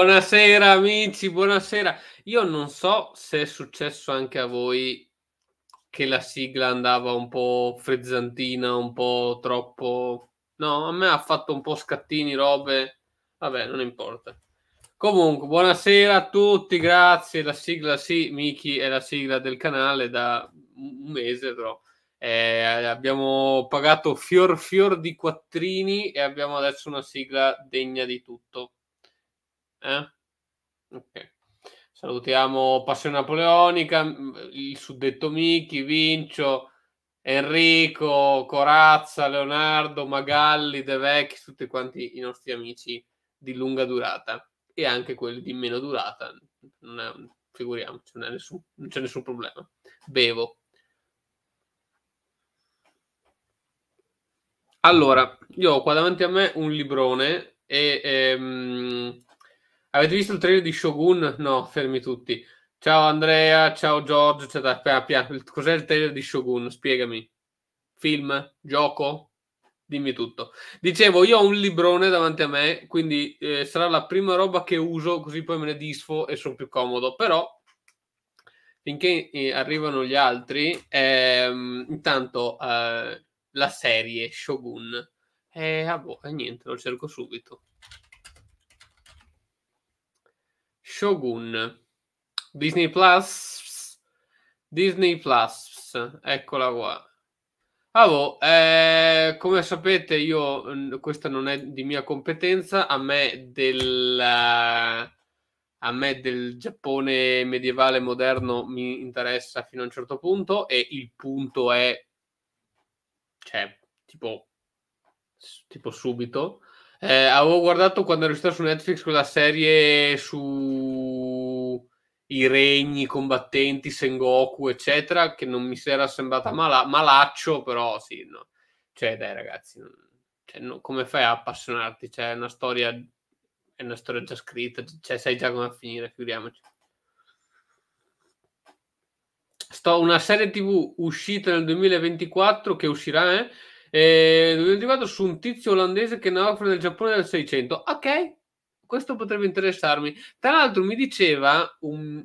Buonasera amici, buonasera. Io non so se è successo anche a voi che la sigla andava un po' frizzantina, un po' troppo... No, a me ha fatto un po' scattini, robe. Vabbè, non importa. Comunque, buonasera a tutti, grazie. La sigla, sì, Miki è la sigla del canale da un mese, però. Eh, abbiamo pagato fior fior di quattrini e abbiamo adesso una sigla degna di tutto eh? Ok. Salutiamo Passione Napoleonica, il suddetto Michi, Vincio, Enrico, Corazza, Leonardo, Magalli, De Vecchi, tutti quanti i nostri amici di lunga durata e anche quelli di meno durata. Non è, figuriamoci, non, è nessun, non c'è nessun problema. Bevo. Allora, io ho qua davanti a me un librone e ehm, Avete visto il trailer di Shogun? No, fermi tutti. Ciao Andrea, ciao Giorgio, cos'è il trailer di Shogun? Spiegami. Film? Gioco? Dimmi tutto. Dicevo, io ho un librone davanti a me, quindi eh, sarà la prima roba che uso, così poi me ne disfo e sono più comodo. Però, finché eh, arrivano gli altri, ehm, intanto eh, la serie Shogun. E eh, ah boh, eh, niente, lo cerco subito. Shogun. Disney Plus. Disney Plus. Eccola qua. Ah, boh, eh, come sapete io, mm, questa non è di mia competenza, a me del, eh, a me del Giappone medievale moderno mi interessa fino a un certo punto e il punto è, cioè, tipo, tipo subito. Eh, avevo guardato quando era uscita su Netflix quella serie su i regni combattenti, Sengoku, eccetera, che non mi era sembrata mala- malaccio, però sì, no. Cioè, dai ragazzi, cioè, no, come fai a appassionarti? Cioè, è una storia, è una storia già scritta, cioè, sai già come finire, figuriamoci. Sto, una serie tv uscita nel 2024 che uscirà, eh? Eh, è arrivato su un tizio olandese che naufraga nel Giappone del 600. Ok, questo potrebbe interessarmi. Tra l'altro mi diceva, un,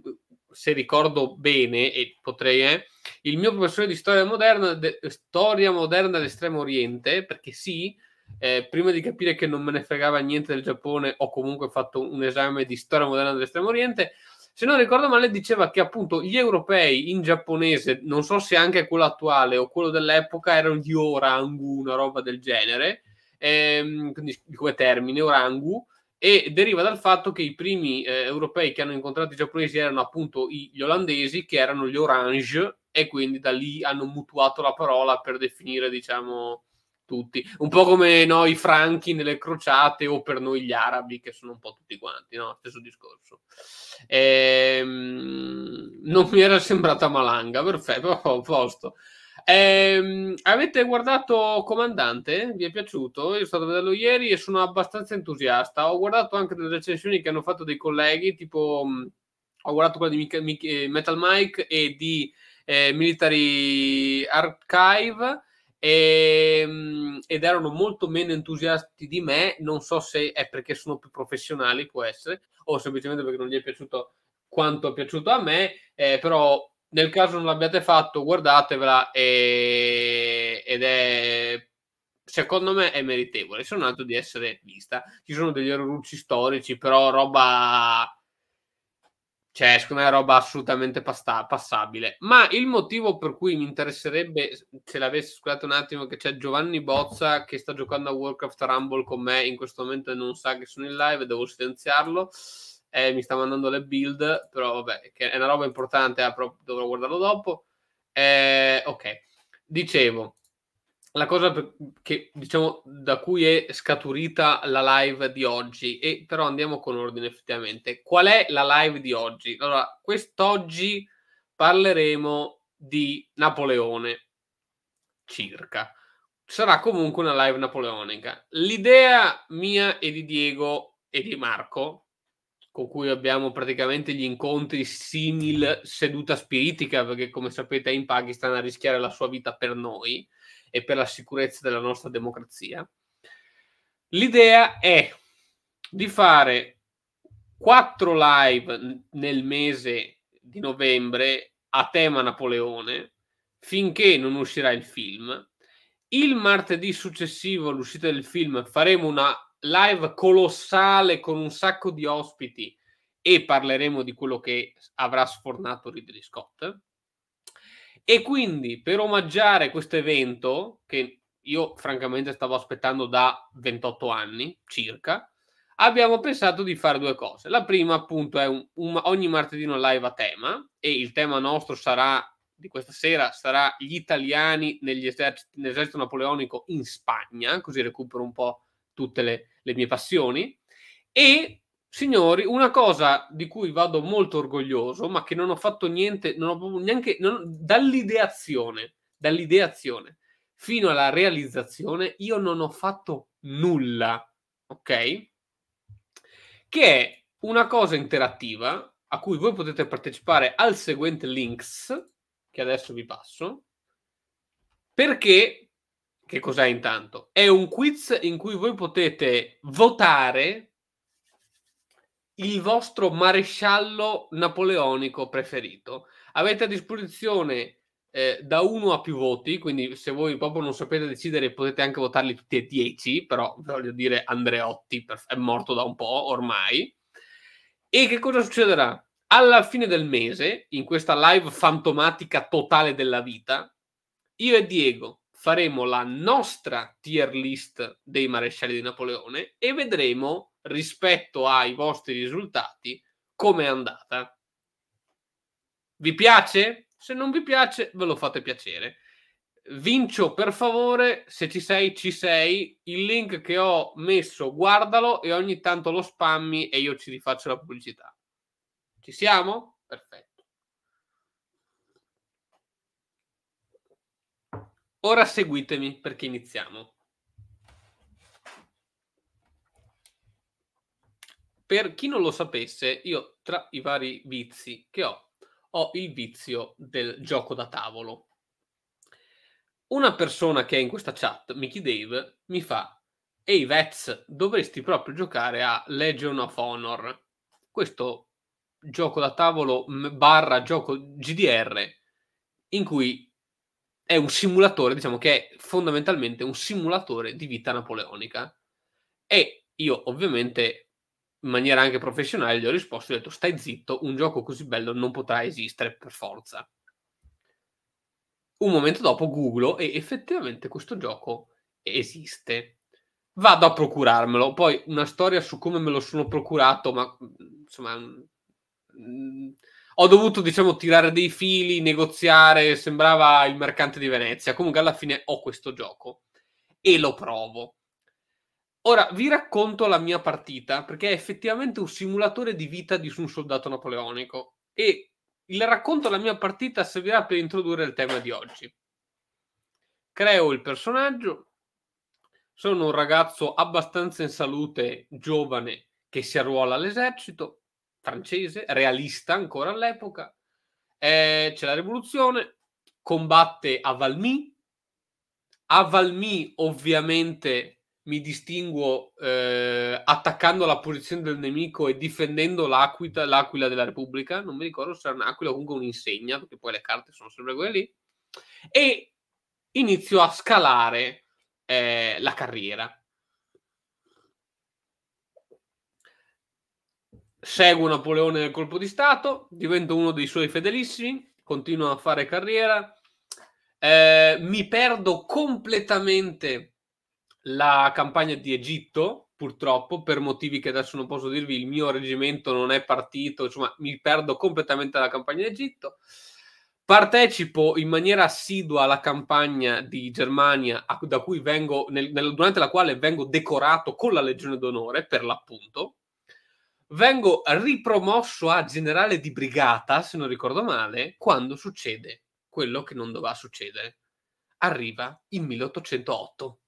se ricordo bene, e potrei, eh, il mio professore di storia moderna, de, storia moderna dell'estremo oriente, perché sì, eh, prima di capire che non me ne fregava niente del Giappone, ho comunque fatto un esame di storia moderna dell'estremo oriente se non ricordo male, diceva che appunto gli europei in giapponese, non so se anche quello attuale o quello dell'epoca, erano gli orangu, una roba del genere, ehm, come termine, orangu, e deriva dal fatto che i primi eh, europei che hanno incontrato i giapponesi erano appunto gli olandesi, che erano gli orange, e quindi da lì hanno mutuato la parola per definire, diciamo, tutti, un po' come no, i franchi nelle crociate o per noi gli arabi che sono un po' tutti quanti, no? stesso discorso. Ehm, non mi era sembrata malanga, perfetto, a posto. Ehm, avete guardato Comandante? Vi è piaciuto? Io sono stato a vederlo ieri e sono abbastanza entusiasta. Ho guardato anche delle recensioni che hanno fatto dei colleghi, tipo mm, ho guardato quella di eh, Metal Mike e di eh, Military Archive e, ehm, ed erano molto meno entusiasti di me. Non so se è perché sono più professionali, può essere, o semplicemente perché non gli è piaciuto quanto è piaciuto a me, eh, però nel caso non l'abbiate fatto, guardatevela e, ed è secondo me è meritevole, sono non di essere vista. Ci sono degli errorci storici, però roba cioè, secondo me è una roba assolutamente pasta- passabile. Ma il motivo per cui mi interesserebbe, se l'avessi scusate un attimo, che c'è Giovanni Bozza che sta giocando a Warcraft Rumble con me, in questo momento e non sa che sono in live, devo silenziarlo. Eh, mi sta mandando le build, però vabbè, che è una roba importante, eh, dovrò guardarlo dopo. Eh, ok, dicevo, la cosa che diciamo da cui è scaturita la live di oggi, e però andiamo con ordine effettivamente. Qual è la live di oggi? Allora, quest'oggi parleremo di Napoleone circa. Sarà comunque una live napoleonica. L'idea mia e di Diego e di Marco, con cui abbiamo praticamente gli incontri simil seduta spiritica, perché come sapete in Pakistan a rischiare la sua vita per noi e per la sicurezza della nostra democrazia. L'idea è di fare quattro live nel mese di novembre a tema Napoleone finché non uscirà il film. Il martedì successivo all'uscita del film faremo una live colossale con un sacco di ospiti e parleremo di quello che avrà sfornato Ridley Scott. E quindi per omaggiare questo evento, che io francamente stavo aspettando da 28 anni circa, abbiamo pensato di fare due cose. La prima, appunto, è un, un, ogni martedì una live a tema e il tema nostro sarà di questa sera sarà gli italiani eserciti, nell'esercito napoleonico in Spagna, così recupero un po' tutte le, le mie passioni. E Signori, una cosa di cui vado molto orgoglioso, ma che non ho fatto niente, non ho neanche non, dall'ideazione, dall'ideazione fino alla realizzazione, io non ho fatto nulla, ok? Che è una cosa interattiva a cui voi potete partecipare al seguente links che adesso vi passo. Perché che cos'è intanto? È un quiz in cui voi potete votare il vostro maresciallo napoleonico preferito. Avete a disposizione eh, da uno a più voti, quindi se voi proprio non sapete decidere potete anche votarli tutti e dieci, però voglio dire Andreotti è morto da un po' ormai. E che cosa succederà? Alla fine del mese, in questa live fantomatica totale della vita, io e Diego faremo la nostra tier list dei marescialli di Napoleone e vedremo rispetto ai vostri risultati, come è andata. Vi piace? Se non vi piace, ve lo fate piacere. Vincio, per favore, se ci sei, ci sei. Il link che ho messo, guardalo e ogni tanto lo spammi e io ci rifaccio la pubblicità. Ci siamo? Perfetto. Ora seguitemi perché iniziamo. per chi non lo sapesse, io tra i vari vizi che ho, ho il vizio del gioco da tavolo. Una persona che è in questa chat, Mickey Dave, mi fa Ehi Vets, dovresti proprio giocare a Legion of Honor. Questo gioco da tavolo barra gioco GDR in cui è un simulatore, diciamo che è fondamentalmente un simulatore di vita napoleonica. E io ovviamente in maniera anche professionale gli ho risposto e ho detto stai zitto, un gioco così bello non potrà esistere per forza. Un momento dopo googlo e effettivamente questo gioco esiste. Vado a procurarmelo, poi una storia su come me lo sono procurato, ma insomma mh, mm, mm, ho dovuto diciamo tirare dei fili, negoziare, sembrava il mercante di Venezia. Comunque alla fine ho questo gioco e lo provo Ora vi racconto la mia partita perché è effettivamente un simulatore di vita di un soldato napoleonico e il racconto della mia partita servirà per introdurre il tema di oggi. Creo il personaggio, sono un ragazzo abbastanza in salute, giovane, che si arruola all'esercito francese, realista ancora all'epoca, eh, c'è la rivoluzione, combatte a Valmy, a Valmy ovviamente mi distinguo eh, attaccando la posizione del nemico e difendendo l'aquila, l'aquila della Repubblica. Non mi ricordo se era un'aquila o comunque un'insegna, perché poi le carte sono sempre quelle lì. E inizio a scalare eh, la carriera. Seguo Napoleone nel colpo di Stato, divento uno dei suoi fedelissimi, continuo a fare carriera, eh, mi perdo completamente la campagna di Egitto, purtroppo, per motivi che adesso non posso dirvi, il mio reggimento non è partito, insomma, mi perdo completamente alla campagna di Egitto. Partecipo in maniera assidua alla campagna di Germania, da cui vengo, nel, nel, durante la quale vengo decorato con la Legione d'Onore, per l'appunto. Vengo ripromosso a generale di brigata, se non ricordo male, quando succede quello che non doveva succedere. Arriva il 1808.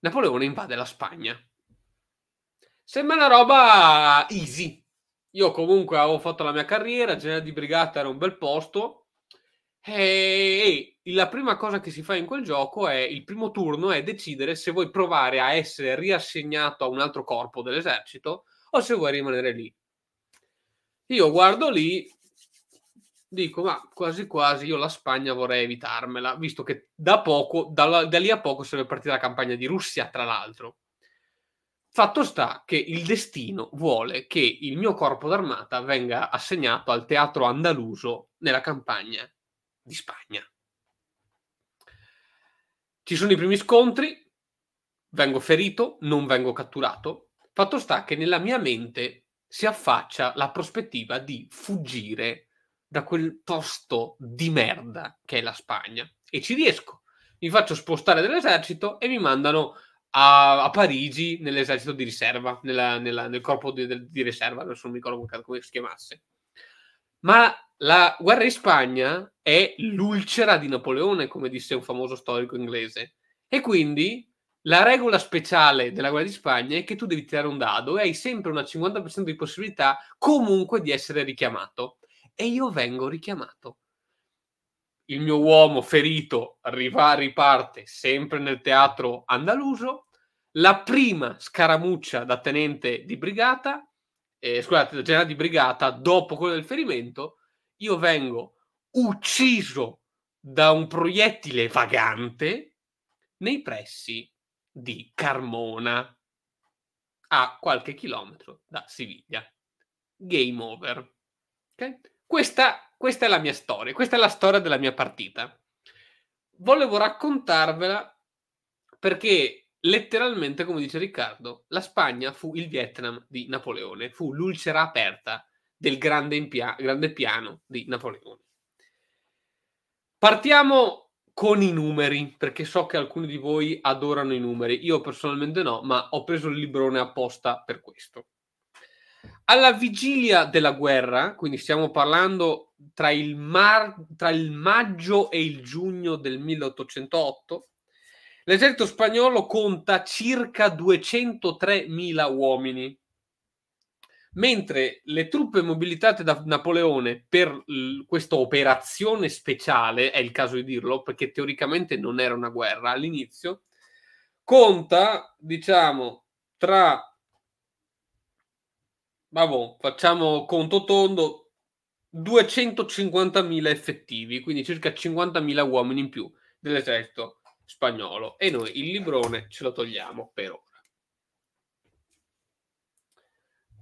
Napoleone invade la Spagna. Sembra una roba easy. Io comunque avevo fatto la mia carriera, generale di brigata era un bel posto. E la prima cosa che si fa in quel gioco è il primo turno è decidere se vuoi provare a essere riassegnato a un altro corpo dell'esercito o se vuoi rimanere lì. Io guardo lì, dico, ma quasi quasi io la Spagna vorrei evitarmela, visto che da poco, da, da lì a poco sarebbe partita la campagna di Russia, tra l'altro. Fatto sta che il destino vuole che il mio corpo d'armata venga assegnato al teatro andaluso nella campagna di Spagna. Ci sono i primi scontri, vengo ferito, non vengo catturato. Fatto sta che nella mia mente si affaccia la prospettiva di fuggire da quel posto di merda che è la Spagna e ci riesco. Mi faccio spostare dall'esercito e mi mandano a, a Parigi nell'esercito di riserva, nella, nella, nel corpo di, di, riserva, adesso non mi ricordo come si chiamasse. Ma la guerra in Spagna è l'ulcera di Napoleone, come disse un famoso storico inglese. E quindi la regola speciale della guerra di Spagna è che tu devi tirare un dado e hai sempre una 50% di possibilità comunque di essere richiamato e io vengo richiamato. Il mio uomo ferito arriva, riparte sempre nel teatro andaluso. La prima scaramuccia da tenente di brigata, eh, scusate, da generale di brigata, dopo quello del ferimento, io vengo ucciso da un proiettile vagante nei pressi di Carmona, a qualche chilometro da Siviglia. Game over. Okay? Questa, questa è la mia storia, questa è la storia della mia partita. Volevo raccontarvela perché letteralmente, come dice Riccardo, la Spagna fu il Vietnam di Napoleone, fu l'ulcera aperta del grande, impia- grande piano di Napoleone. Partiamo con i numeri, perché so che alcuni di voi adorano i numeri, io personalmente no, ma ho preso il librone apposta per questo alla vigilia della guerra, quindi stiamo parlando tra il, mar- tra il maggio e il giugno del 1808, l'esercito spagnolo conta circa 203.000 uomini, mentre le truppe mobilitate da Napoleone per l- questa operazione speciale, è il caso di dirlo, perché teoricamente non era una guerra all'inizio, conta, diciamo, tra Vabbè, boh, facciamo conto tondo 250.000 effettivi, quindi circa 50.000 uomini in più dell'esercito spagnolo. E noi il librone ce lo togliamo per ora.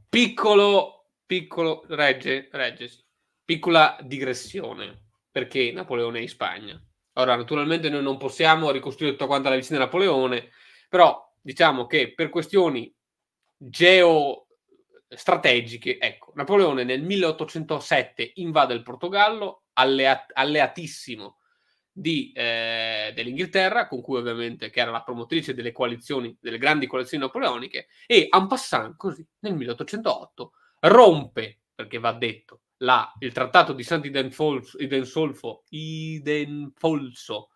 Piccolo, piccolo, regge, regge, piccola digressione, perché Napoleone è in Spagna. Ora, naturalmente noi non possiamo ricostruire tutta quanta la vicina di Napoleone, però diciamo che per questioni geo strategiche. Ecco, Napoleone nel 1807 invade il Portogallo, alleat- alleatissimo di, eh, dell'Inghilterra, con cui ovviamente che era la promotrice delle coalizioni, delle grandi coalizioni napoleoniche, e en passant così nel 1808 rompe, perché va detto, la, il trattato di Sant'Idenfolso, Idensolfo, Idenfolso,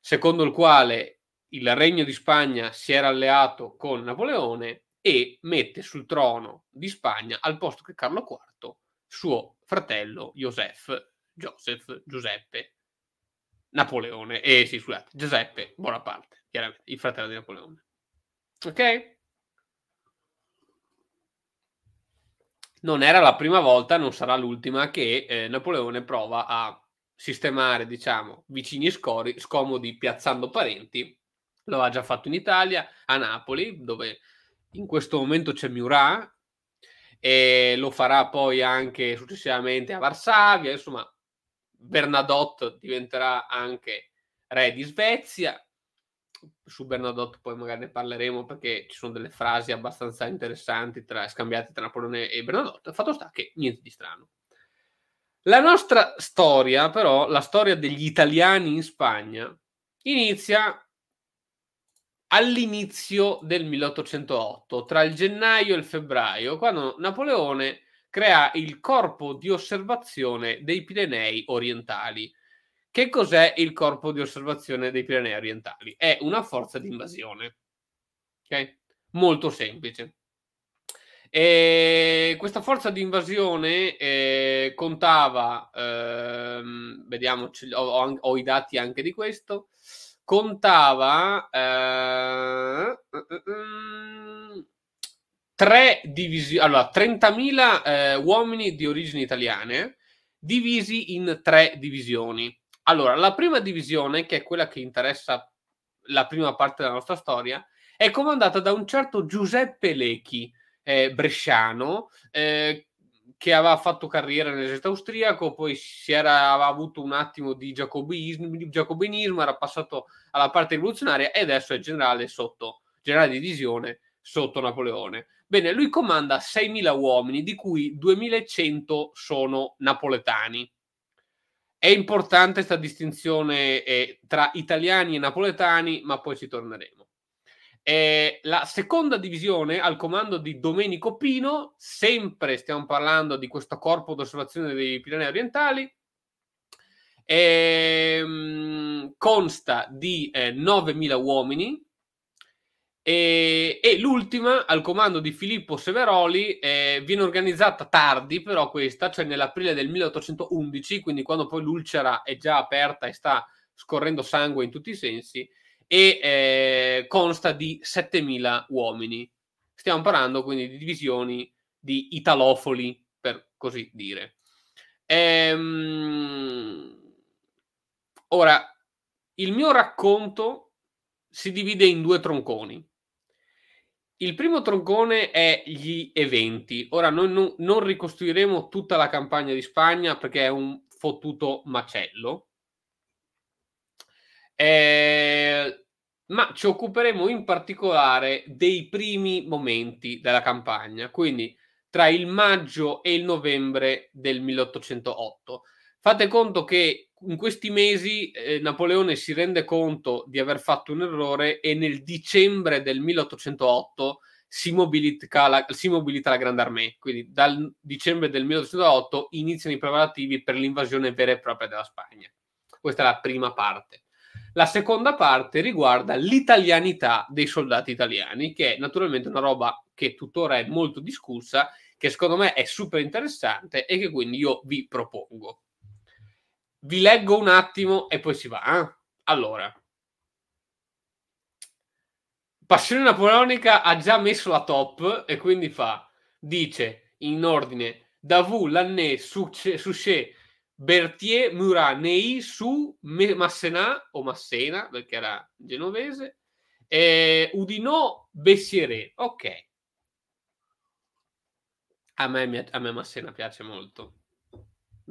secondo il quale il regno di Spagna si era alleato con Napoleone e mette sul trono di Spagna al posto che Carlo IV suo fratello Joseph, Joseph Giuseppe Napoleone, eh sì scusate, Giuseppe Bonaparte, chiaramente il fratello di Napoleone. Ok? Non era la prima volta, non sarà l'ultima che eh, Napoleone prova a sistemare, diciamo, vicini scori, scomodi piazzando parenti. Lo ha già fatto in Italia, a Napoli, dove in questo momento c'è Murat e lo farà poi anche successivamente a Varsavia, insomma Bernadotte diventerà anche re di Svezia. Su Bernadotte poi magari ne parleremo perché ci sono delle frasi abbastanza interessanti tra, scambiate tra Napoleone e Bernadotte. Fatto sta che niente di strano. La nostra storia, però, la storia degli italiani in Spagna, inizia all'inizio del 1808, tra il gennaio e il febbraio, quando Napoleone crea il corpo di osservazione dei Pirenei orientali. Che cos'è il corpo di osservazione dei Pirenei orientali? È una forza di invasione. Ok? Molto semplice. E questa forza di invasione eh, contava, ehm, vediamo, ho, ho, ho i dati anche di questo, contava eh, tre divisioni, allora 30.000 eh, uomini di origini italiane divisi in tre divisioni. Allora, la prima divisione, che è quella che interessa la prima parte della nostra storia, è comandata da un certo Giuseppe Lecchi, eh, bresciano, eh, che aveva fatto carriera nell'esercito austriaco, poi si era avuto un attimo di giacobinismo, era passato alla parte rivoluzionaria e adesso è generale sotto generale di divisione sotto Napoleone. Bene, lui comanda 6.000 uomini, di cui 2.100 sono napoletani. È importante questa distinzione eh, tra italiani e napoletani, ma poi ci torneremo. Eh, la seconda divisione al comando di Domenico Pino, sempre stiamo parlando di questo corpo d'osservazione dei Pirenei orientali, ehm, consta di eh, 9.000 uomini e, e, l'ultima al comando di Filippo Severoli eh, viene organizzata tardi però questa, cioè nell'aprile del 1811, quindi quando poi l'ulcera è già aperta e sta scorrendo sangue in tutti i sensi e eh, consta di 7.000 uomini. Stiamo parlando quindi di divisioni di italofoli, per così dire. Ehm... Ora, il mio racconto si divide in due tronconi. Il primo troncone è gli eventi. Ora, noi non, non ricostruiremo tutta la campagna di Spagna perché è un fottuto macello eh, ma ci occuperemo in particolare dei primi momenti della campagna, quindi tra il maggio e il novembre del 1808. Fate conto che in questi mesi eh, Napoleone si rende conto di aver fatto un errore e nel dicembre del 1808 si, la, si mobilita la, Grande Armée, quindi dal dicembre del 1808 iniziano i preparativi per l'invasione vera e propria della Spagna. Questa è la prima parte. La seconda parte riguarda l'italianità dei soldati italiani, che è naturalmente una roba che tuttora è molto discussa, che secondo me è super interessante e che quindi io vi propongo. Vi leggo un attimo e poi si va. Eh? Allora, Passione Napoleonica ha già messo la top e quindi fa, dice in ordine da Davu, Lanné, Suchet, Berthier Murat Ney su Massenà o Massena perché era genovese eh, Udinò Bessieré ok a me, a me Massena piace molto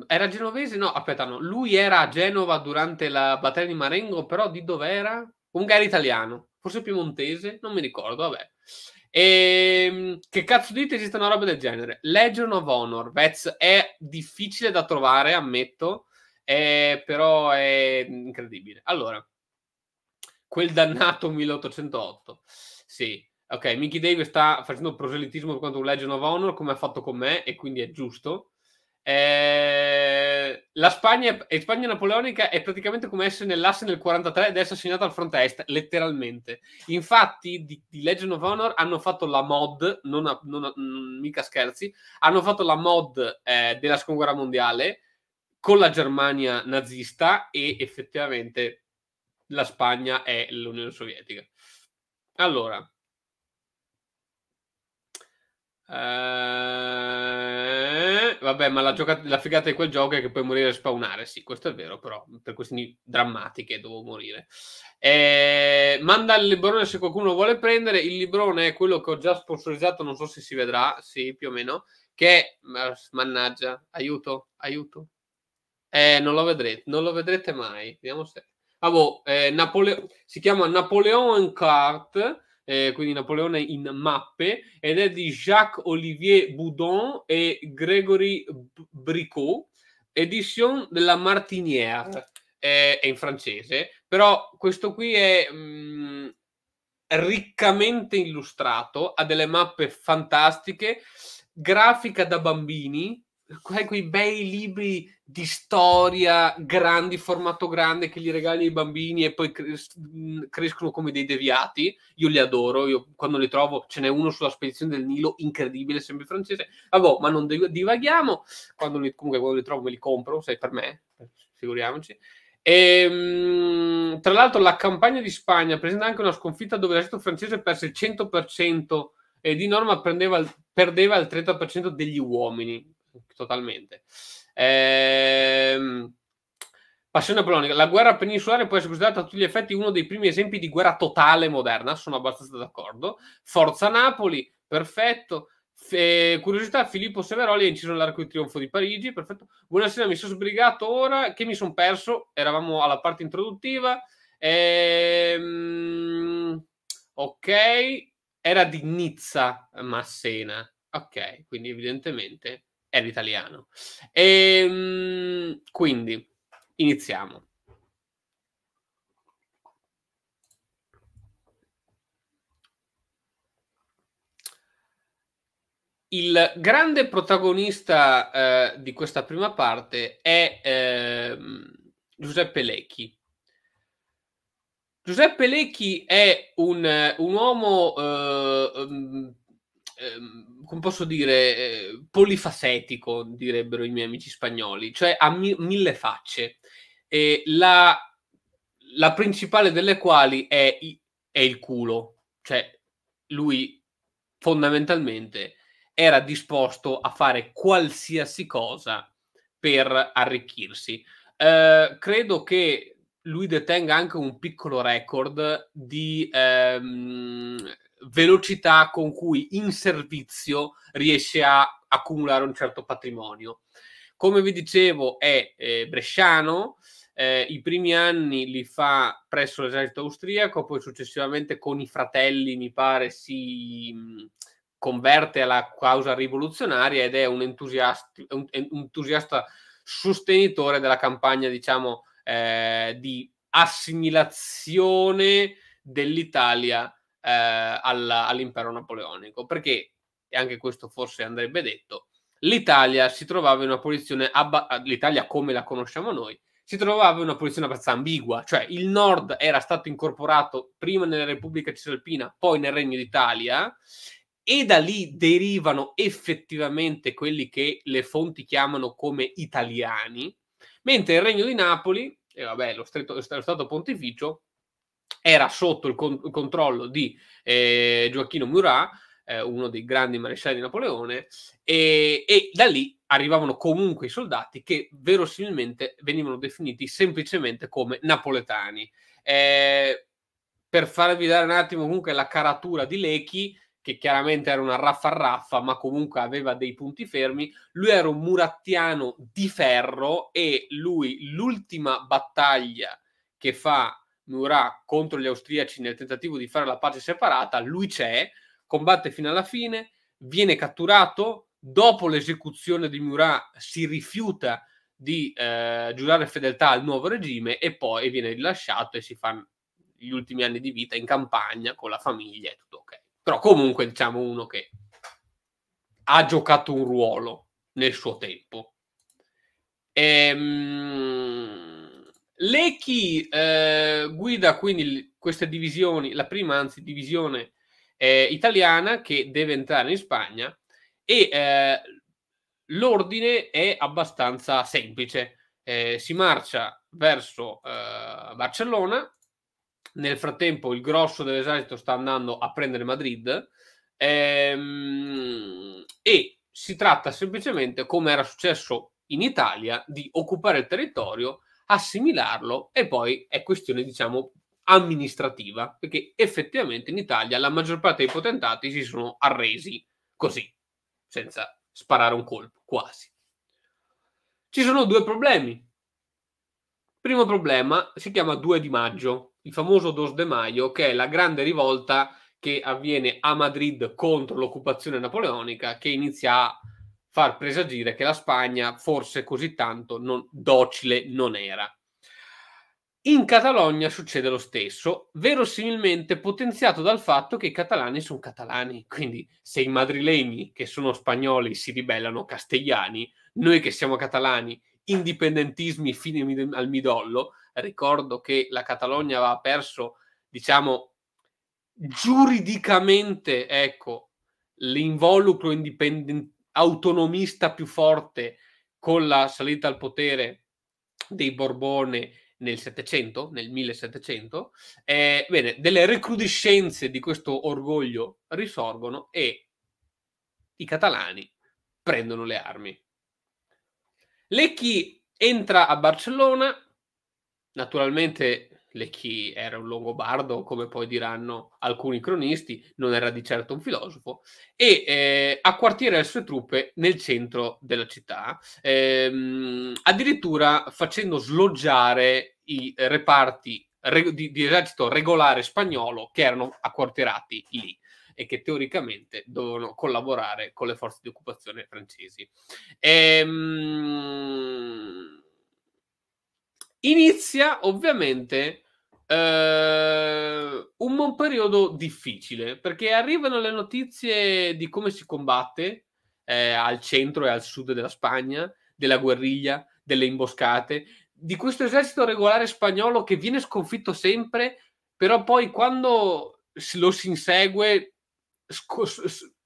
era genovese? No, aspetta, no. Lui era a Genova durante la battaglia di Marengo, però di dove era? un gara italiano, forse piemontese, non mi ricordo, vabbè. E ehm, che cazzo dite esiste una roba del genere? Legend of Honor, Vets, è difficile da trovare, ammetto, è, eh, però è incredibile. Allora, quel dannato 1808, sì. Ok, Mickey Dave sta facendo proselitismo per quanto un of Honor, come ha fatto con me, e quindi è giusto. Eh, la Spagna, Spagna napoleonica è praticamente come essere nell'asse nel 43 ed essere assegnata al fronte est, letteralmente. Infatti, di, di, Legend of Honor hanno fatto la mod, non, a, non, a, non mm, mica scherzi, hanno fatto la mod eh, della sconguerra mondiale con la Germania nazista e effettivamente la Spagna è l'Unione Sovietica. Allora, eh, vabbè, ma la, giocata, la, figata di quel gioco è che puoi morire e spawnare. Sì, questo è vero, però per questioni drammatiche devo morire. Eh, manda il librone se qualcuno lo vuole prendere. Il librone è quello che ho già sponsorizzato, non so se si vedrà, sì, più o meno. Che mannaggia, aiuto, aiuto. Eh, non lo vedrete, non lo vedrete mai. Vediamo se. Ah, boh, eh, Napole... si chiama Napoleon Cart eh, quindi Napoleone in mappe, ed è di Jacques-Olivier Boudon e Gregory Bricot, edition della Martinière, eh, è in francese, però questo qui è mh, mm, riccamente illustrato, ha delle mappe fantastiche, grafica da bambini, quei bei libri di storia grandi, formato grande che li regali ai bambini e poi crescono come dei deviati. Io li adoro, io quando li trovo ce n'è uno sulla spedizione del Nilo incredibile, sempre francese. Ah, boh, ma non divaghiamo, quando li, comunque quando li trovo me li compro, sai per me, figuriamoci. E, ehm, tra l'altro la campagna di Spagna presenta anche una sconfitta dove l'esercito francese perse il 100% e di norma prendeva, perdeva il 30% degli uomini totalmente. Ehm, passione apollonica. La guerra peninsulare può essere considerata a tutti gli effetti uno dei primi esempi di guerra totale moderna, sono abbastanza d'accordo. Forza Napoli, perfetto. Eh, curiosità, Filippo Severoli ha inciso nell'arco di trionfo di Parigi. Perfetto. Buonasera, mi sono sbrigato ora che mi sono perso. Eravamo alla parte introduttiva. Ehm, ok, era di Nizza Massena. Ok, quindi evidentemente era italiano. E, ehm, quindi iniziamo. Il grande protagonista eh, di questa prima parte è eh, Giuseppe Lecchi. Giuseppe Lecchi è un, un uomo eh, mm, ehm, come posso dire, eh, polifasetico, direbbero i miei amici spagnoli, cioè ha mi- mille facce, e la, la, principale delle quali è, è il culo, cioè lui fondamentalmente era disposto a fare qualsiasi cosa per arricchirsi. Eh, credo che lui detenga anche un piccolo record di ehm, velocità con cui in servizio riesce a accumulare un certo patrimonio. Come vi dicevo, è eh, bresciano, eh, i primi anni li fa presso l'esercito austriaco, poi successivamente con i fratelli, mi pare, si mm, converte alla causa rivoluzionaria ed è un, entusiast- un entusiasta sostenitore della campagna, diciamo, eh, di assimilazione dell'Italia eh, alla, all'impero napoleonico, perché, e anche questo forse andrebbe detto, l'Italia si trovava in una posizione, abba- l'Italia come la conosciamo noi, si trovava in una posizione abbastanza ambigua, cioè il nord era stato incorporato prima nella Repubblica Cisalpina, poi nel Regno d'Italia, e da lì derivano effettivamente quelli che le fonti chiamano come italiani, mentre il Regno di Napoli, e vabbè, lo, stretto, lo Stato Pontificio, era sotto il, con- il controllo di eh, Gioacchino Murat, eh, uno dei grandi marescialli di Napoleone, e, e da lì arrivavano comunque i soldati che verosimilmente venivano definiti semplicemente come napoletani. Eh, per farvi dare un attimo comunque la caratura di Lechi, che chiaramente era una raffa raffa, ma comunque aveva dei punti fermi, lui era un murattiano di ferro e lui l'ultima battaglia che fa Murat contro gli austriaci nel tentativo di fare la pace separata, lui c'è, combatte fino alla fine, viene catturato, dopo l'esecuzione di Murat si rifiuta di eh, giurare fedeltà al nuovo regime e poi viene rilasciato e si fa gli ultimi anni di vita in campagna con la famiglia e tutto ok. Però comunque diciamo uno che ha giocato un ruolo nel suo tempo. Ehm Lecky eh, guida quindi queste divisioni, la prima anzi divisione eh, italiana che deve entrare in Spagna e eh, l'ordine è abbastanza semplice. Eh, si marcia verso eh, Barcellona, nel frattempo il grosso dell'esercito sta andando a prendere Madrid ehm, e si tratta semplicemente, come era successo in Italia, di occupare il territorio assimilarlo e poi è questione, diciamo, amministrativa, perché effettivamente in Italia la maggior parte dei potentati si sono arresi così, senza sparare un colpo, quasi. Ci sono due problemi. Primo problema si chiama 2 di maggio, il famoso 2 de Maio, che è la grande rivolta che avviene a Madrid contro l'occupazione napoleonica che inizia a far presagire che la Spagna forse così tanto non, docile non era. In Catalogna succede lo stesso, verosimilmente potenziato dal fatto che i catalani sono catalani, quindi se i madrilegni che sono spagnoli si ribellano castigliani, noi che siamo catalani, indipendentismi fino al midollo, ricordo che la Catalogna aveva perso, diciamo, giuridicamente, ecco, l'involucro indipendentista autonomista più forte con la salita al potere dei Borbone nel 700, nel 1700, eh, bene, delle recrudescenze di questo orgoglio risorgono e i catalani prendono le armi. Lecchi entra a Barcellona, naturalmente Lecky era un longobardo, come poi diranno alcuni cronisti, non era di certo un filosofo, e eh, acquartiera le sue truppe nel centro della città, ehm, addirittura facendo sloggiare i reparti reg- di, di esercito regolare spagnolo che erano acquartierati lì e che teoricamente dovevano collaborare con le forze di occupazione francesi. Ehm... Inizia ovviamente eh, un buon periodo difficile perché arrivano le notizie di come si combatte eh, al centro e al sud della Spagna, della guerriglia, delle imboscate, di questo esercito regolare spagnolo che viene sconfitto sempre, però poi quando lo si insegue sco-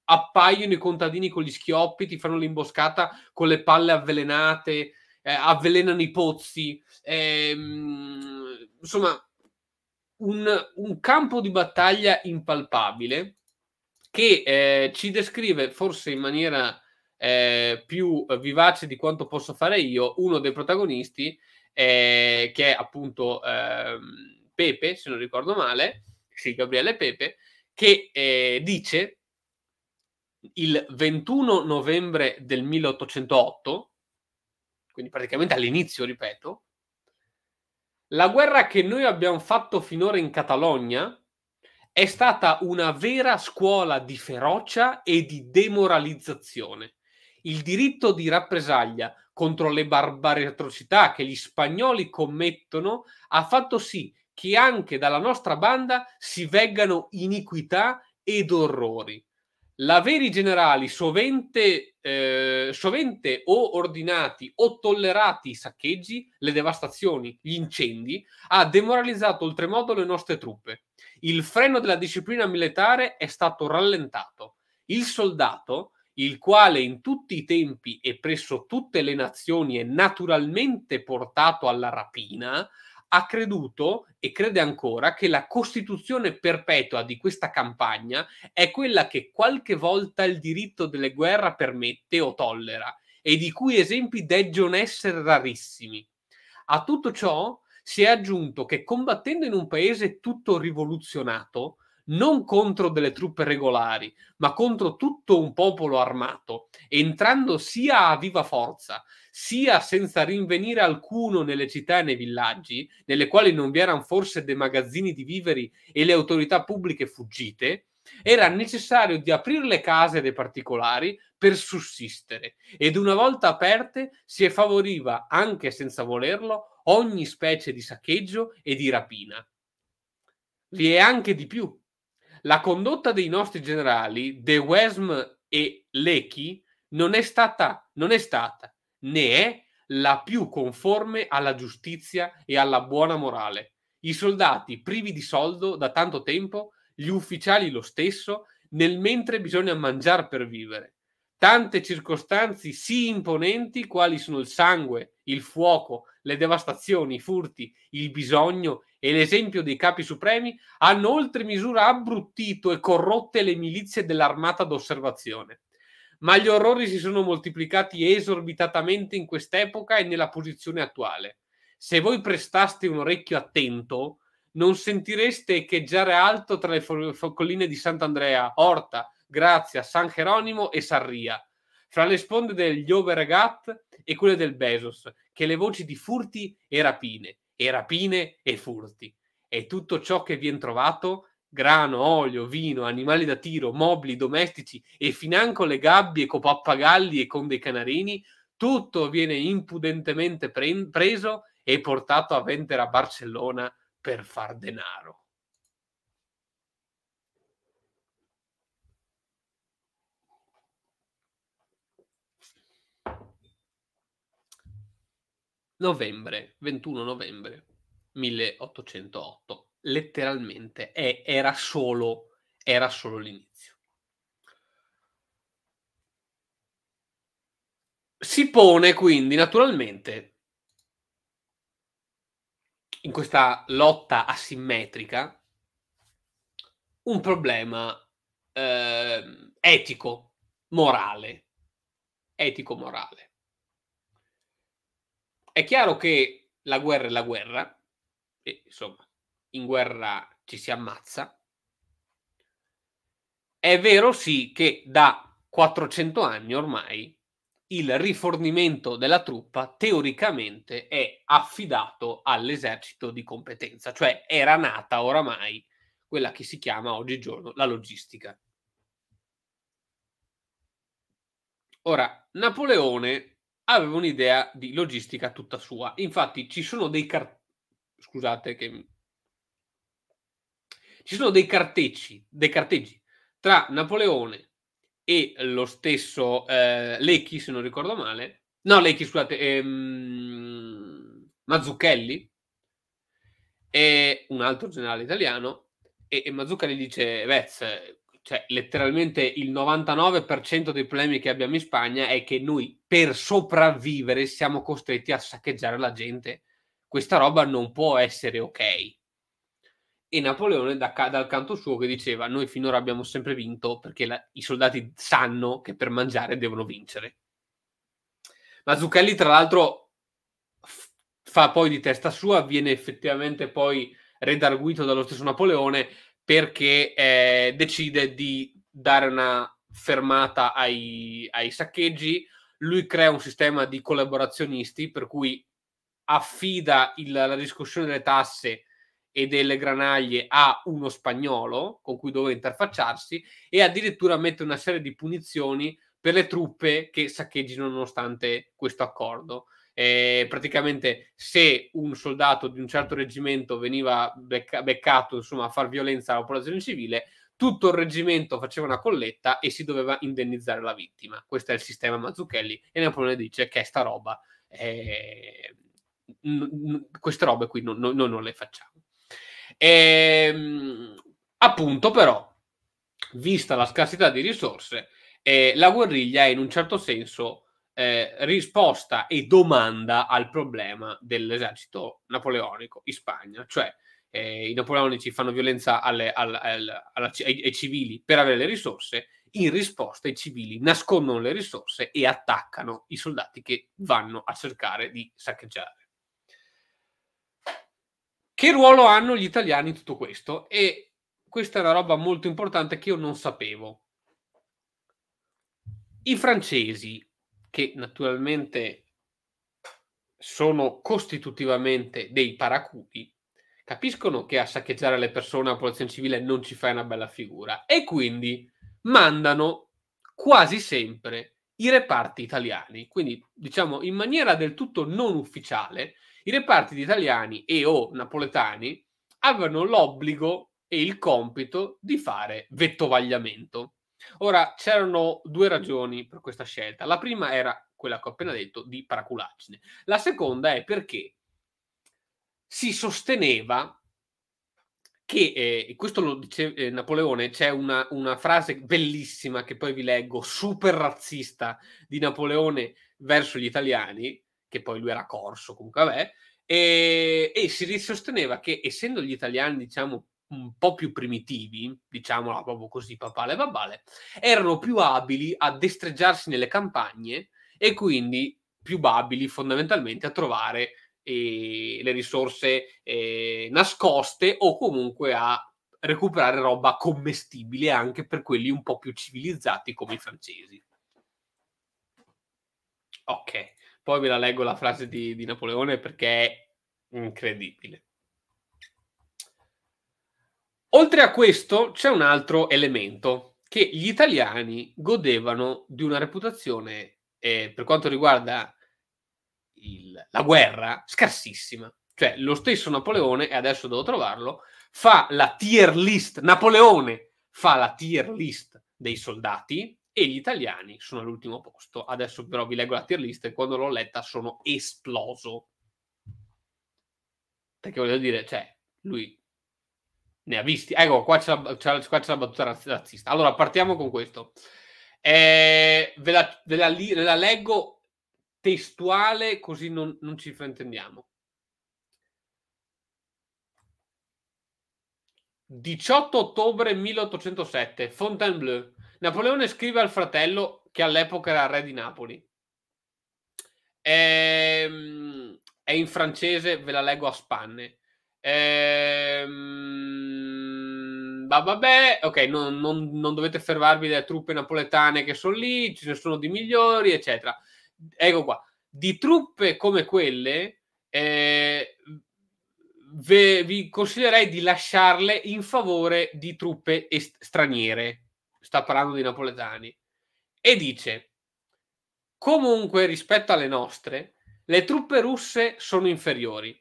appaiono i contadini con gli schioppi, ti fanno l'imboscata con le palle avvelenate, eh, avvelenano i pozzi, ehm, insomma un, un campo di battaglia impalpabile che eh, ci descrive forse in maniera eh, più vivace di quanto posso fare io uno dei protagonisti eh, che è appunto ehm, Pepe, se non ricordo male, sì, Gabriele Pepe, che eh, dice il 21 novembre del 1808, quindi praticamente all'inizio, ripeto, la guerra che noi abbiamo fatto finora in Catalogna è stata una vera scuola di ferocia e di demoralizzazione. Il diritto di rappresaglia contro le barbarie atrocità che gli spagnoli commettono ha fatto sì che anche dalla nostra banda si veggano iniquità ed orrori laveri generali sovente, eh, sovente, o ordinati o tollerati i saccheggi, le devastazioni, gli incendi, ha demoralizzato oltremodo le nostre truppe. Il freno della disciplina militare è stato rallentato. Il soldato, il quale in tutti i tempi e presso tutte le nazioni è naturalmente portato alla rapina, ha creduto e crede ancora che la costituzione perpetua di questa campagna è quella che qualche volta il diritto delle guerre permette o tollera e di cui esempi deggion essere rarissimi. A tutto ciò si è aggiunto che combattendo in un paese tutto rivoluzionato, non contro delle truppe regolari, ma contro tutto un popolo armato, entrando sia a viva forza, sia senza rinvenire alcuno nelle città e nei villaggi, nelle quali non vi erano forse dei magazzini di viveri e le autorità pubbliche fuggite, era necessario di aprire le case dei particolari per sussistere ed una volta aperte si favoriva, anche senza volerlo, ogni specie di saccheggio e di rapina. Vi è anche di più. La condotta dei nostri generali, De Wesm e Lecky, non è stata, non è stata, né è la più conforme alla giustizia e alla buona morale. I soldati privi di soldo da tanto tempo, gli ufficiali lo stesso, nel mentre bisogna mangiare per vivere. Tante circostanze sì imponenti quali sono il sangue, il fuoco, le devastazioni, i furti, il bisogno e l'esempio dei capi supremi hanno oltre misura abbruttito e corrotte le milizie dell'armata d'osservazione. Ma gli orrori si sono moltiplicati esorbitatamente in quest'epoca e nella posizione attuale. Se voi prestaste un orecchio attento, non sentireste echeggiare alto tra le colline di Sant'Andrea, Orta, Grazia, San Geronimo e Sarria, fra le sponde degli Overgat e quelle del Besos, che le voci di furti e rapine, e rapine e furti. E tutto ciò che viene trovato, grano, olio, vino, animali da tiro, mobili domestici e financo le gabbie con pappagalli e con dei canarini, tutto viene impudentemente pre- preso e portato a vendere a Barcellona per far denaro. novembre, 21 novembre 1808. Letteralmente è, era, solo, era solo l'inizio. Si pone quindi naturalmente in questa lotta asimmetrica un problema eh, etico, morale, etico-morale è chiaro che la guerra è la guerra, e, insomma, in guerra ci si ammazza. È vero sì che da 400 anni ormai il rifornimento della truppa teoricamente è affidato all'esercito di competenza, cioè era nata oramai quella che si chiama oggigiorno la logistica. Ora, Napoleone aveva un'idea di logistica tutta sua. Infatti ci sono dei cartelli, scusate che... Ci sono dei carteggi, dei carteggi tra Napoleone e lo stesso eh, Lecchi, se non ricordo male. No, Lecchi, scusate, ehm, Mazzucchelli, e un altro generale italiano, e, e Mazzucchelli dice, Vez, cioè letteralmente il 99% dei problemi che abbiamo in Spagna è che noi per sopravvivere siamo costretti a saccheggiare la gente. Questa roba non può essere ok. E Napoleone da, dal canto suo che diceva noi finora abbiamo sempre vinto perché la, i soldati sanno che per mangiare devono vincere. Ma Zucchelli tra l'altro fa poi di testa sua, viene effettivamente poi redarguito dallo stesso Napoleone perché eh, decide di dare una fermata ai, ai saccheggi. Lui crea un sistema di collaborazionisti per cui affida il, la discussione delle tasse e delle granaglie a uno spagnolo con cui doveva interfacciarsi e addirittura mette una serie di punizioni per le truppe che saccheggiano nonostante questo accordo eh, praticamente se un soldato di un certo reggimento veniva becca- beccato insomma, a far violenza alla popolazione civile, tutto il reggimento faceva una colletta e si doveva indennizzare la vittima. Questo è il sistema Mazzucchelli e Napoleone dice che sta roba, eh, n- n- queste robe qui non, noi non le facciamo. E, ehm, appunto però, vista la scarsità di risorse, eh, la guerriglia è in un certo senso eh, risposta e domanda al problema dell'esercito napoleonico in Spagna, cioè eh, i napoleonici fanno violenza alle, alle, alle, ai, ai, civili per avere le risorse, in risposta i civili nascondono le risorse e attaccano i soldati che vanno a cercare di saccheggiare. Che ruolo hanno gli italiani in tutto questo? E questa è una roba molto importante che io non sapevo. I francesi che naturalmente sono costitutivamente dei paracuti, capiscono che a saccheggiare le persone, la popolazione civile, non ci fai una bella figura e quindi mandano quasi sempre i reparti italiani. Quindi, diciamo, in maniera del tutto non ufficiale, i reparti di italiani e o napoletani avevano l'obbligo e il compito di fare vettovagliamento. Ora, c'erano due ragioni per questa scelta. La prima era quella che ho appena detto di paraculaggine. La seconda è perché si sosteneva che, eh, questo lo dice eh, Napoleone, c'è una, una frase bellissima che poi vi leggo, super razzista di Napoleone verso gli italiani, che poi lui era corso comunque, vabbè, e, e si sosteneva che essendo gli italiani, diciamo, un po' più primitivi, diciamola proprio così, papale e babale, erano più abili a destreggiarsi nelle campagne e quindi più abili fondamentalmente a trovare eh, le risorse eh, nascoste o comunque a recuperare roba commestibile anche per quelli un po' più civilizzati come i francesi. Ok, poi ve la leggo la frase di, di Napoleone perché è incredibile. Oltre a questo c'è un altro elemento, che gli italiani godevano di una reputazione eh, per quanto riguarda il, la guerra scarsissima. Cioè lo stesso Napoleone, e adesso devo trovarlo, fa la tier list, Napoleone fa la tier list dei soldati e gli italiani sono all'ultimo posto. Adesso però vi leggo la tier list e quando l'ho letta sono esploso. Perché voglio dire, cioè, lui ne ha visti. Ecco, qua c'è la, qua c'è la battuta razzista. Allora, partiamo con questo. Eh, ve, la, ve, la, ve, la, leggo testuale così non, non ci fraintendiamo. 18 ottobre 1807, Fontainebleau. Napoleone scrive al fratello che all'epoca era re di Napoli. Ehm, è in francese, ve la leggo a spanne. Ehm, ma vabbè, ok, non, non, non dovete fermarvi delle truppe napoletane che sono lì, ce ne sono di migliori, eccetera. Ecco qua, di truppe come quelle, eh, ve, vi consiglierei di lasciarle in favore di truppe est- straniere. Sta parlando di napoletani. E dice, comunque rispetto alle nostre, le truppe russe sono inferiori,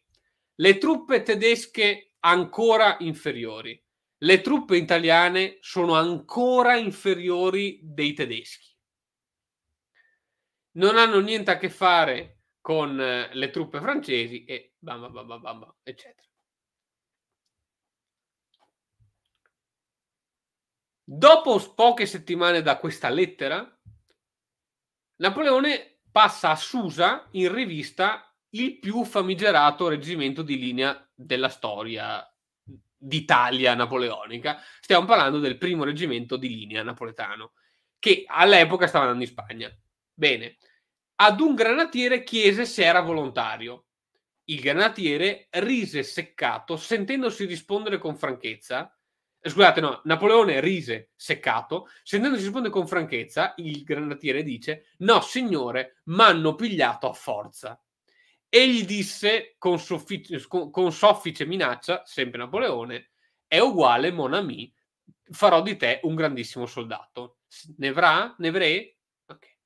le truppe tedesche ancora inferiori le truppe italiane sono ancora inferiori dei tedeschi. Non hanno niente a che fare con eh, le truppe francesi e bam bam bam bam, bam eccetera. Dopo poche settimane da questa lettera, Napoleone passa a Susa in rivista il più famigerato reggimento di linea della storia d'Italia napoleonica, stiamo parlando del primo reggimento di linea napoletano, che all'epoca stava andando in Spagna. Bene, ad un granatiere chiese se era volontario. Il granatiere rise seccato, sentendosi rispondere con franchezza. Eh, scusate, no, Napoleone rise seccato, sentendosi rispondere con franchezza, il granatiere dice: No, signore, m'hanno pigliato a forza e gli disse con, soffice, con soffice minaccia, sempre Napoleone, è uguale mon ami, farò di te un grandissimo soldato. Ne Nevrà? Nevrei? Okay.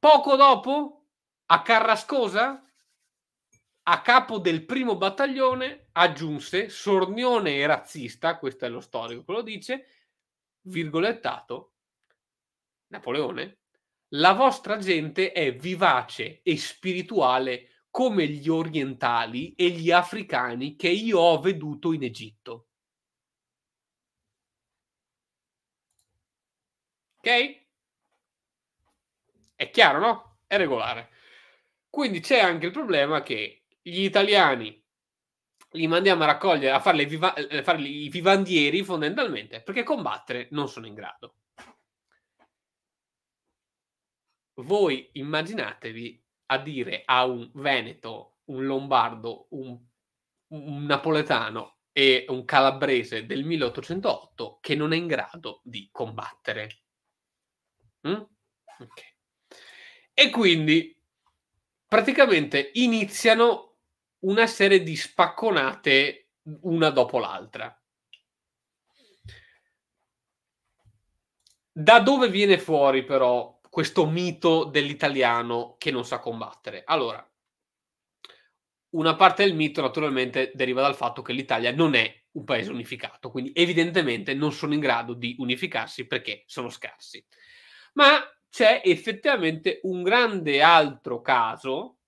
Poco dopo, a Carrascosa, a capo del primo battaglione, aggiunse, sornione e razzista, questo è lo storico che lo dice, virgolettato, Napoleone, la vostra gente è vivace e spirituale come gli orientali e gli africani che io ho veduto in Egitto. Ok? È chiaro, no? È regolare. Quindi c'è anche il problema che gli italiani li mandiamo a raccogliere, a fare, viva- eh, i vivandieri fondamentalmente, perché combattere non sono in grado. Voi immaginatevi a dire a un veneto, un lombardo, un, un napoletano e un calabrese del 1808 che non è in grado di combattere. Mm? Okay. E quindi praticamente iniziano una serie di spacconate una dopo l'altra. Da dove viene fuori però questo mito dell'italiano che non sa combattere. Allora, una parte del mito naturalmente deriva dal fatto che l'Italia non è un paese unificato, quindi evidentemente non sono in grado di unificarsi perché sono scarsi. Ma c'è effettivamente un grande altro caso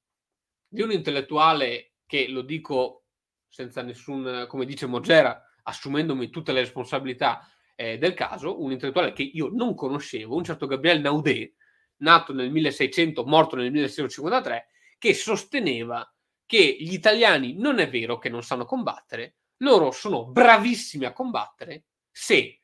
di un intellettuale che lo dico senza nessun, come dice Mogera, assumendomi tutte le responsabilità eh, del caso, un intellettuale che io non conoscevo, un certo Gabriele Naudet, nato nel 1600, morto nel 1653, che sosteneva che gli italiani non è vero che non sanno combattere, loro sono bravissimi a combattere se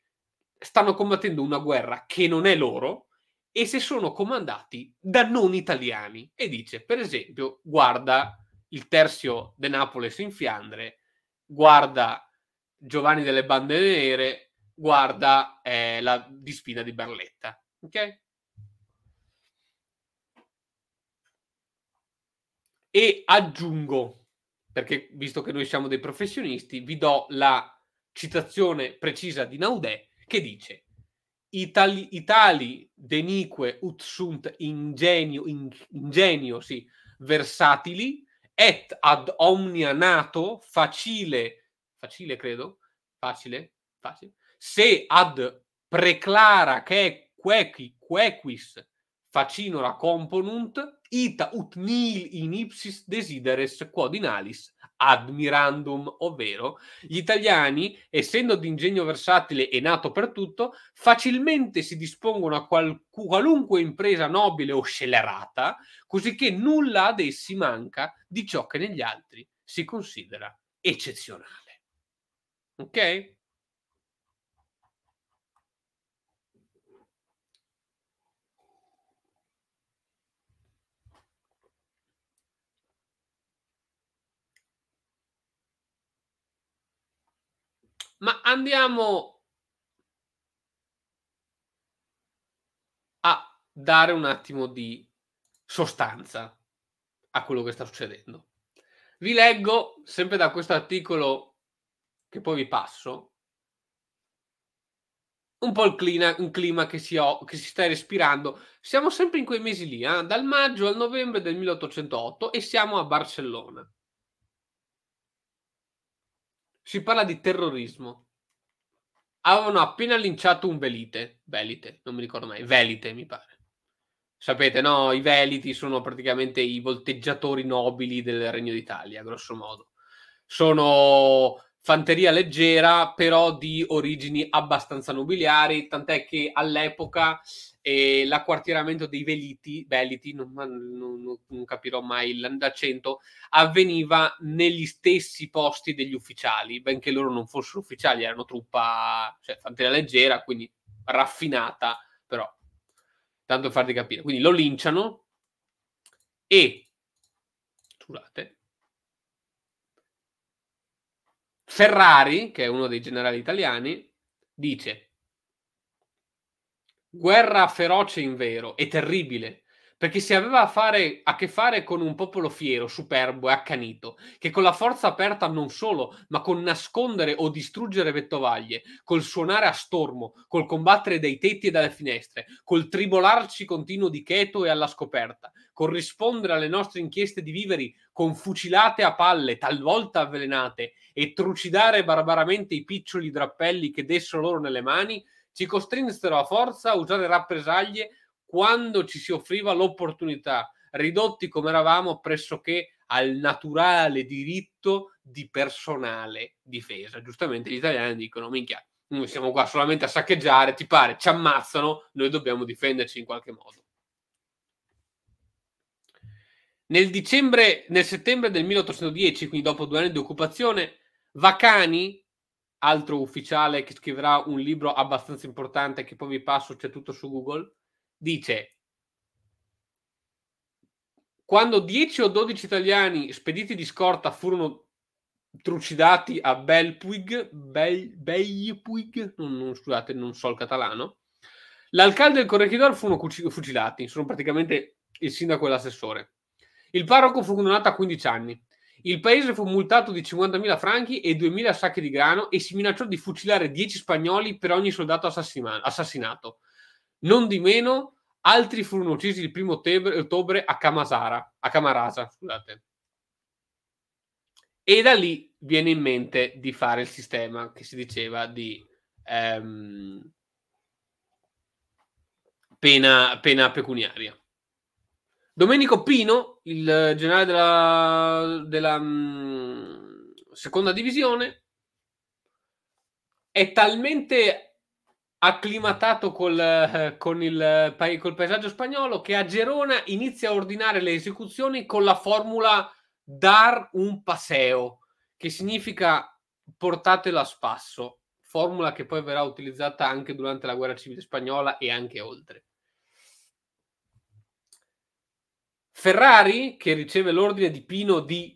stanno combattendo una guerra che non è loro e se sono comandati da non italiani. E dice, per esempio, guarda il terzio de Napoles in Fiandre, guarda Giovanni delle Bande Nere, guarda eh, la dispina di Barletta. Ok? E aggiungo, perché visto che noi siamo dei professionisti, vi do la citazione precisa di Naudè che dice Itali, Itali denique ut sunt ingenio, in, ingenio sì, versatili et ad omnia nato facile, facile credo, facile, facile, se ad preclara che quequi, quequis facinora componunt, ita ut nil in ipsis desideres quod in alis admirandum, ovvero gli italiani, essendo d'ingegno versatile e nato per tutto, facilmente si dispongono a qual- qualunque impresa nobile o scelerata, cosicché nulla ad essi manca di ciò che negli altri si considera eccezionale. Ok? Ma andiamo a dare un attimo di sostanza a quello che sta succedendo. Vi leggo sempre da questo articolo che poi vi passo un po' il clima, il clima che, si ho, che, si sta respirando. Siamo sempre in quei mesi lì, eh? dal maggio al novembre del 1808 e siamo a Barcellona. Si parla di terrorismo. Avevano appena linciato un velite, velite, non mi ricordo mai, velite mi pare. Sapete, no? I veliti sono praticamente i volteggiatori nobili del Regno d'Italia, grosso modo. Sono fanteria leggera, però di origini abbastanza nobiliari, tant'è che all'epoca e l'acquartieramento dei Veliti, Veliti non, non, non capirò mai l'accento, avveniva negli stessi posti degli ufficiali, benché loro non fossero ufficiali, erano truppa, cioè, fanteria leggera, quindi raffinata, però, tanto per farti capire. Quindi lo linciano e, scusate, Ferrari, che è uno dei generali italiani, dice guerra feroce in vero e terribile, perché si aveva a, fare, a, che fare con un popolo fiero, superbo e accanito, che con la forza aperta non solo, ma con nascondere o distruggere vettovaglie, col suonare a stormo, col combattere dai tetti e dalle finestre, col tribolarci continuo di cheto e alla scoperta, col rispondere alle nostre inchieste di viveri con fucilate a palle, talvolta avvelenate, e trucidare barbaramente i piccioli drappelli che dessero loro nelle mani, ci costrinsero a forza a usare rappresaglie quando ci si offriva l'opportunità, ridotti come eravamo pressoché al naturale diritto di personale difesa. Giustamente gli italiani dicono, minchia, noi siamo qua solamente a saccheggiare, ti pare, ci ammazzano, noi dobbiamo difenderci in qualche modo. Nel, dicembre, nel settembre del 1810, quindi dopo due anni di occupazione, Vacani altro ufficiale che scriverà un libro abbastanza importante che poi vi passo, c'è tutto su Google, dice quando 10 o 12 italiani spediti di scorta furono trucidati a Belpuig, Bel, Belpuig non, non, scusate, non so il catalano, l'alcalde e il corregidor furono fucilati, sono praticamente il sindaco e l'assessore. Il parroco fu condannato a 15 anni. Il paese fu multato di 50.000 franchi e 2.000 sacchi di grano e si minacciò di fucilare 10 spagnoli per ogni soldato assassinato. Non di meno, altri furono uccisi il primo ottobre a, Camasara, a Camarasa. Scusate. E da lì viene in mente di fare il sistema che si diceva di ehm, pena, pena pecuniaria. Domenico Pino, il generale della, della mh, mm, seconda divisione, è talmente acclimatato col, eh, con il, col paesaggio spagnolo che a Gerona inizia a ordinare le esecuzioni con la formula dar un paseo, che significa portatelo a spasso, formula che poi verrà utilizzata anche durante la guerra civile spagnola e anche oltre. Ferrari, che riceve l'ordine di Pino di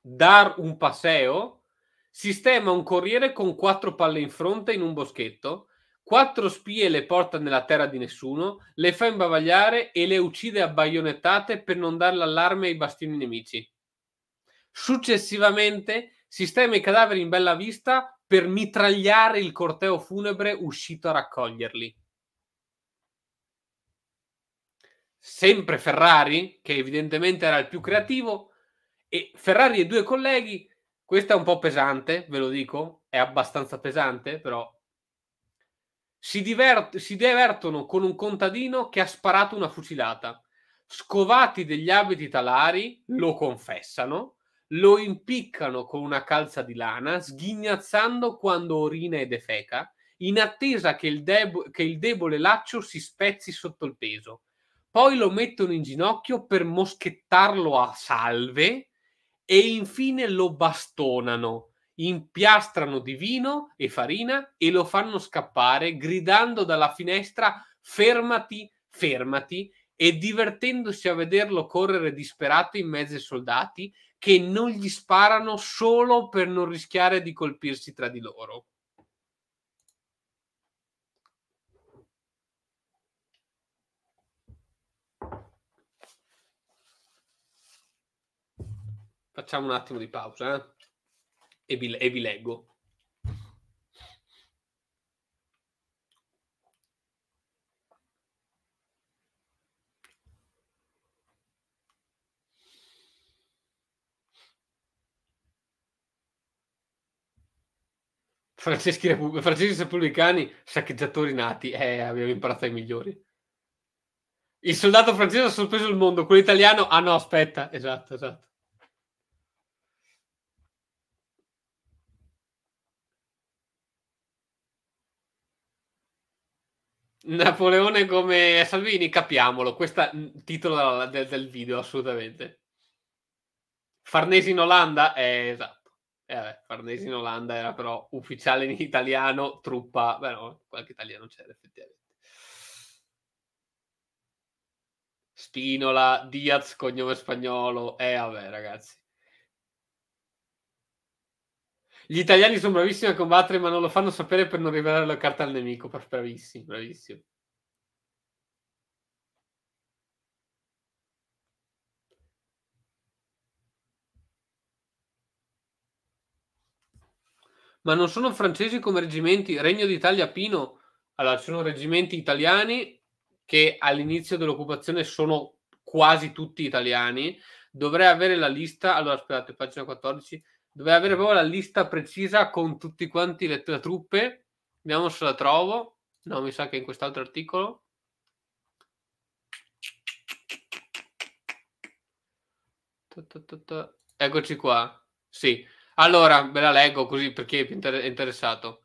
dar un passeo, sistema un corriere con quattro palle in fronte in un boschetto, quattro spie le porta nella terra di nessuno, le fa imbavagliare e le uccide a baionettate per non dare l'allarme ai bastioni nemici. Successivamente sistema i cadaveri in bella vista per mitragliare il corteo funebre uscito a raccoglierli. sempre Ferrari, che evidentemente era il più creativo, e Ferrari e due colleghi, questa è un po' pesante, ve lo dico, è abbastanza pesante, però si, divert- si divertono con un contadino che ha sparato una fucilata. Scovati degli abiti talari, lo confessano, lo impiccano con una calza di lana, sghignazzando quando orina e defeca, in attesa che il, deb- che il debole laccio si spezzi sotto il peso poi lo mettono in ginocchio per moschettarlo a salve e infine lo bastonano, impiastrano di vino e farina e lo fanno scappare gridando dalla finestra fermati, fermati e divertendosi a vederlo correre disperato in mezzo ai soldati che non gli sparano solo per non rischiare di colpirsi tra di loro. Facciamo un attimo di pausa eh? e, vi, e vi leggo. Franceschi, Repub- Franceschi Repubblicani, saccheggiatori nati, eh, abbiamo imparato ai migliori. Il soldato francese ha sorpreso il mondo, quello italiano, ah no, aspetta, esatto, esatto. Napoleone come Salvini, capiamolo. Questo è mm, il titolo del, del, video, assolutamente. Farnesi in Olanda? Eh, esatto. Eh, vabbè, Farnesi in Olanda era però ufficiale in italiano, truppa... Beh, no, qualche italiano c'era effettivamente. Spinola, Diaz, cognome spagnolo. Eh, vabbè, ragazzi. Gli italiani sono bravissimi a combattere, ma non lo fanno sapere per non rivelare la carta al nemico. Bravissimi, bravissimi. Ma non sono francesi come reggimenti. Regno d'Italia Pino. Allora, ci sono reggimenti italiani che all'inizio dell'occupazione sono quasi tutti italiani. Dovrei avere la lista. Allora, aspettate, pagina 14 Doveva avere proprio la lista precisa con tutti quanti le, le truppe. Vediamo se la trovo. No, mi sa che in quest'altro articolo. Eccoci qua. Sì. Allora, ve la leggo così per chi è interessato.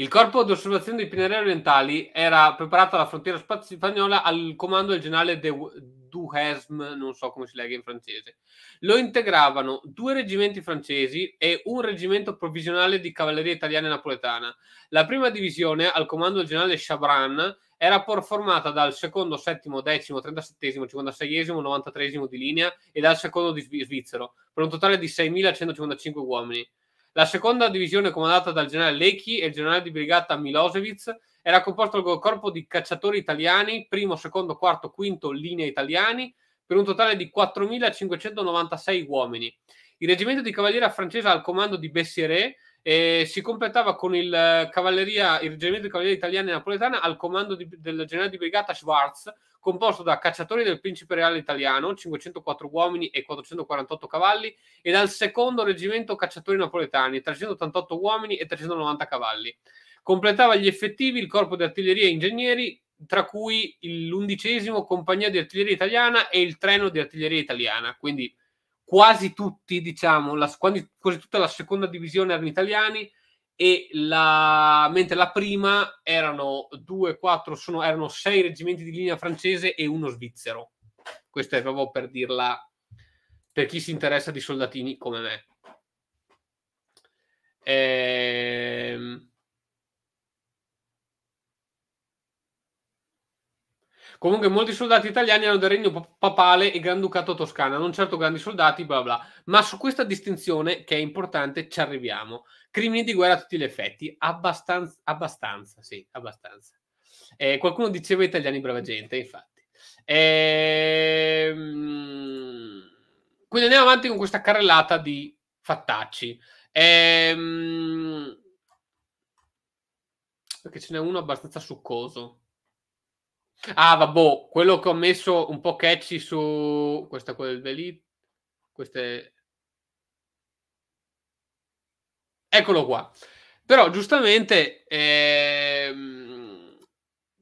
Il corpo d'osservazione dei Pinerei orientali era preparato alla frontiera spagnola al comando del generale De Duhesme, non so come si legge in francese. Lo integravano due reggimenti francesi e un reggimento provvisionale di cavalleria italiana e napoletana. La prima divisione, al comando del generale Chabran, era formata dal secondo, settimo, decimo, trentasettesimo, cinquantaseiesimo, novantatreesimo di linea e dal secondo di svizzero, per un totale di 6.155 uomini. La seconda divisione comandata dal generale Lecchi e il generale di brigata Milosevic era composta dal corpo di cacciatori italiani, primo, secondo, quarto, quinto linea italiani, per un totale di 4.596 uomini. Il reggimento di cavalleria francese al comando di Bessieré e si completava con il, eh, cavalleria, il reggimento di cavalleria italiana e napoletana al comando di, del generale di brigata Schwarz, composto da cacciatori del principe reale italiano, 504 uomini e 448 cavalli, e dal secondo reggimento cacciatori napoletani, 388 uomini e 390 cavalli. Completava gli effettivi il corpo di artiglieria e ingegneri, tra cui l'undicesimo compagnia di artiglieria italiana e il treno di artiglieria italiana, quindi quasi tutti, diciamo, la, quasi tutta la seconda divisione erano italiani e la, mentre la prima erano due, quattro, sono, erano sei reggimenti di linea francese e uno svizzero. Questo è proprio per dirla per chi si interessa di soldatini come me. Ehm Comunque molti soldati italiani hanno del regno papale e granducato toscana, non certo grandi soldati, bla bla. Ma su questa distinzione, che è importante, ci arriviamo. Crimini di guerra a tutti gli effetti, abbastanza, abbastanza sì, abbastanza. Eh, qualcuno diceva italiani brava gente, infatti. Eh, quindi andiamo avanti con questa carrellata di fattacci. Eh, perché ce n'è uno abbastanza succoso. Ah, vabbè, boh, quello che ho messo un po' catchy su questa qua del delete. Queste... Eccolo qua. Però giustamente ehm,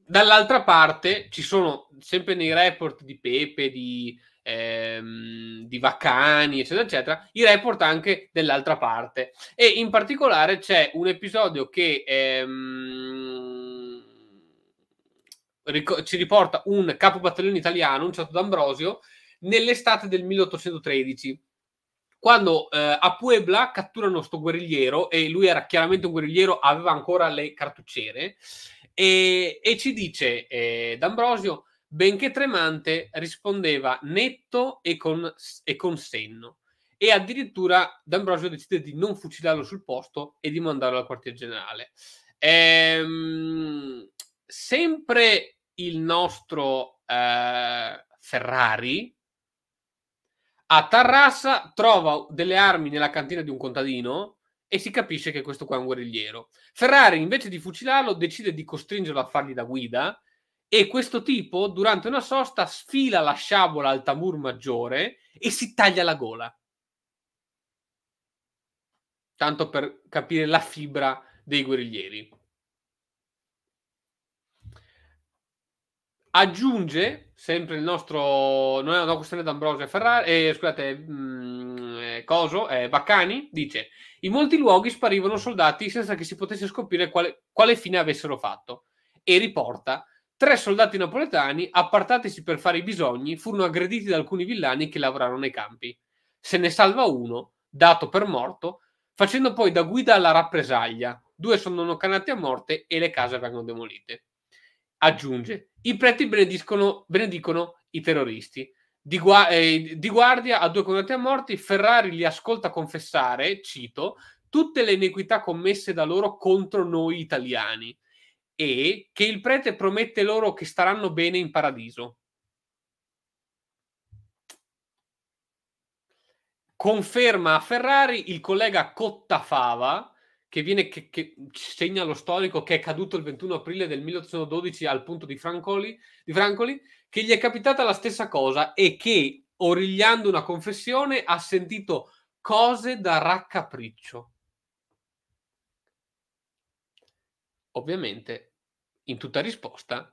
dall'altra parte ci sono sempre nei report di Pepe, di, ehm, di Vaccani, eccetera, eccetera, i report anche dell'altra parte. E in particolare c'è un episodio che... Ehm, ric- ci riporta un capo battaglione italiano, un certo D'Ambrosio, nell'estate del 1813 quando eh, a Puebla catturano sto guerrigliero e lui era chiaramente un guerrigliero, aveva ancora le cartucciere e, e ci dice eh, D'Ambrosio, benché tremante, rispondeva netto e con, e con, senno e addirittura D'Ambrosio decide di non fucilarlo sul posto e di mandarlo al quartier generale. Ehm, sempre il nostro eh, Ferrari a Tarrassa, trova delle armi nella cantina di un contadino e si capisce che questo qua è un guerrigliero. Ferrari, invece di fucilarlo, decide di costringerlo a fargli da guida e questo tipo, durante una sosta, sfila la sciabola al tamur maggiore e si taglia la gola. Tanto per capire la fibra dei guerriglieri. Aggiunge sempre il nostro. Non è una questione d'Ambrosio e Ferrari. Eh, scusate, mh, mm, eh, Coso, eh, Baccani dice: In molti luoghi sparivano soldati senza che si potesse scoprire quale, quale fine avessero fatto. E riporta Tre soldati napoletani, appartatisi per fare i bisogni, furono aggrediti da alcuni villani che lavorarono nei campi. Se ne salva uno, dato per morto, facendo poi da guida alla rappresaglia. Due sono canati a morte e le case vengono demolite aggiunge, i preti benediscono, benedicono i terroristi. Di, gua- eh, di guardia a due condannati a morte, Ferrari li ascolta confessare, cito, tutte le iniquità commesse da loro contro noi italiani e che il prete promette loro che staranno bene in paradiso. Conferma a Ferrari il collega Cottafava che, viene, che, che, segna lo storico che è caduto il 21 aprile del 1812 al punto di Francoli, di Francoli, che gli è capitata la stessa cosa e che, origliando una confessione, ha sentito cose da raccapriccio. Ovviamente, in tutta risposta,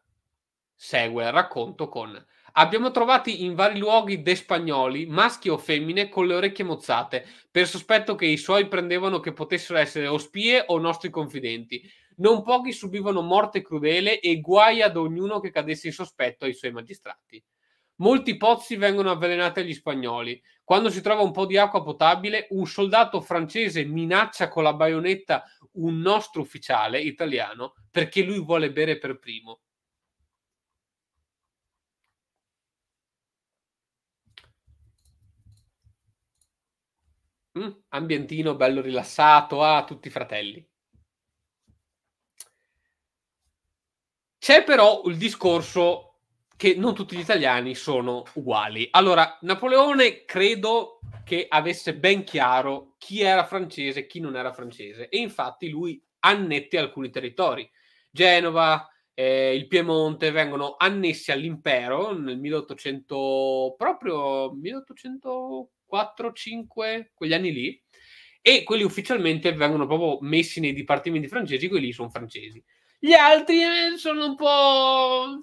segue il racconto con Abbiamo trovato in vari luoghi de spagnoli, maschi o femmine, con le orecchie mozzate, per sospetto che i suoi prendevano che potessero essere o spie o nostri confidenti. Non pochi subivano morte crudele e guai ad ognuno che cadesse in sospetto ai suoi magistrati. Molti pozzi vengono avvelenati agli spagnoli. Quando si trova un po' di acqua potabile, un soldato francese minaccia con la baionetta un nostro ufficiale italiano perché lui vuole bere per primo. Mm, ambientino bello rilassato, a tutti i fratelli. C'è però il discorso che non tutti gli italiani sono uguali. Allora, Napoleone credo che avesse ben chiaro chi era francese e chi non era francese e infatti lui annette alcuni territori. Genova, eh, il Piemonte vengono annessi all'impero nel 1800 proprio 1800 4, 5, quegli anni lì, e quelli ufficialmente vengono proprio messi nei dipartimenti francesi, quelli sono francesi. Gli altri eh, sono un po', un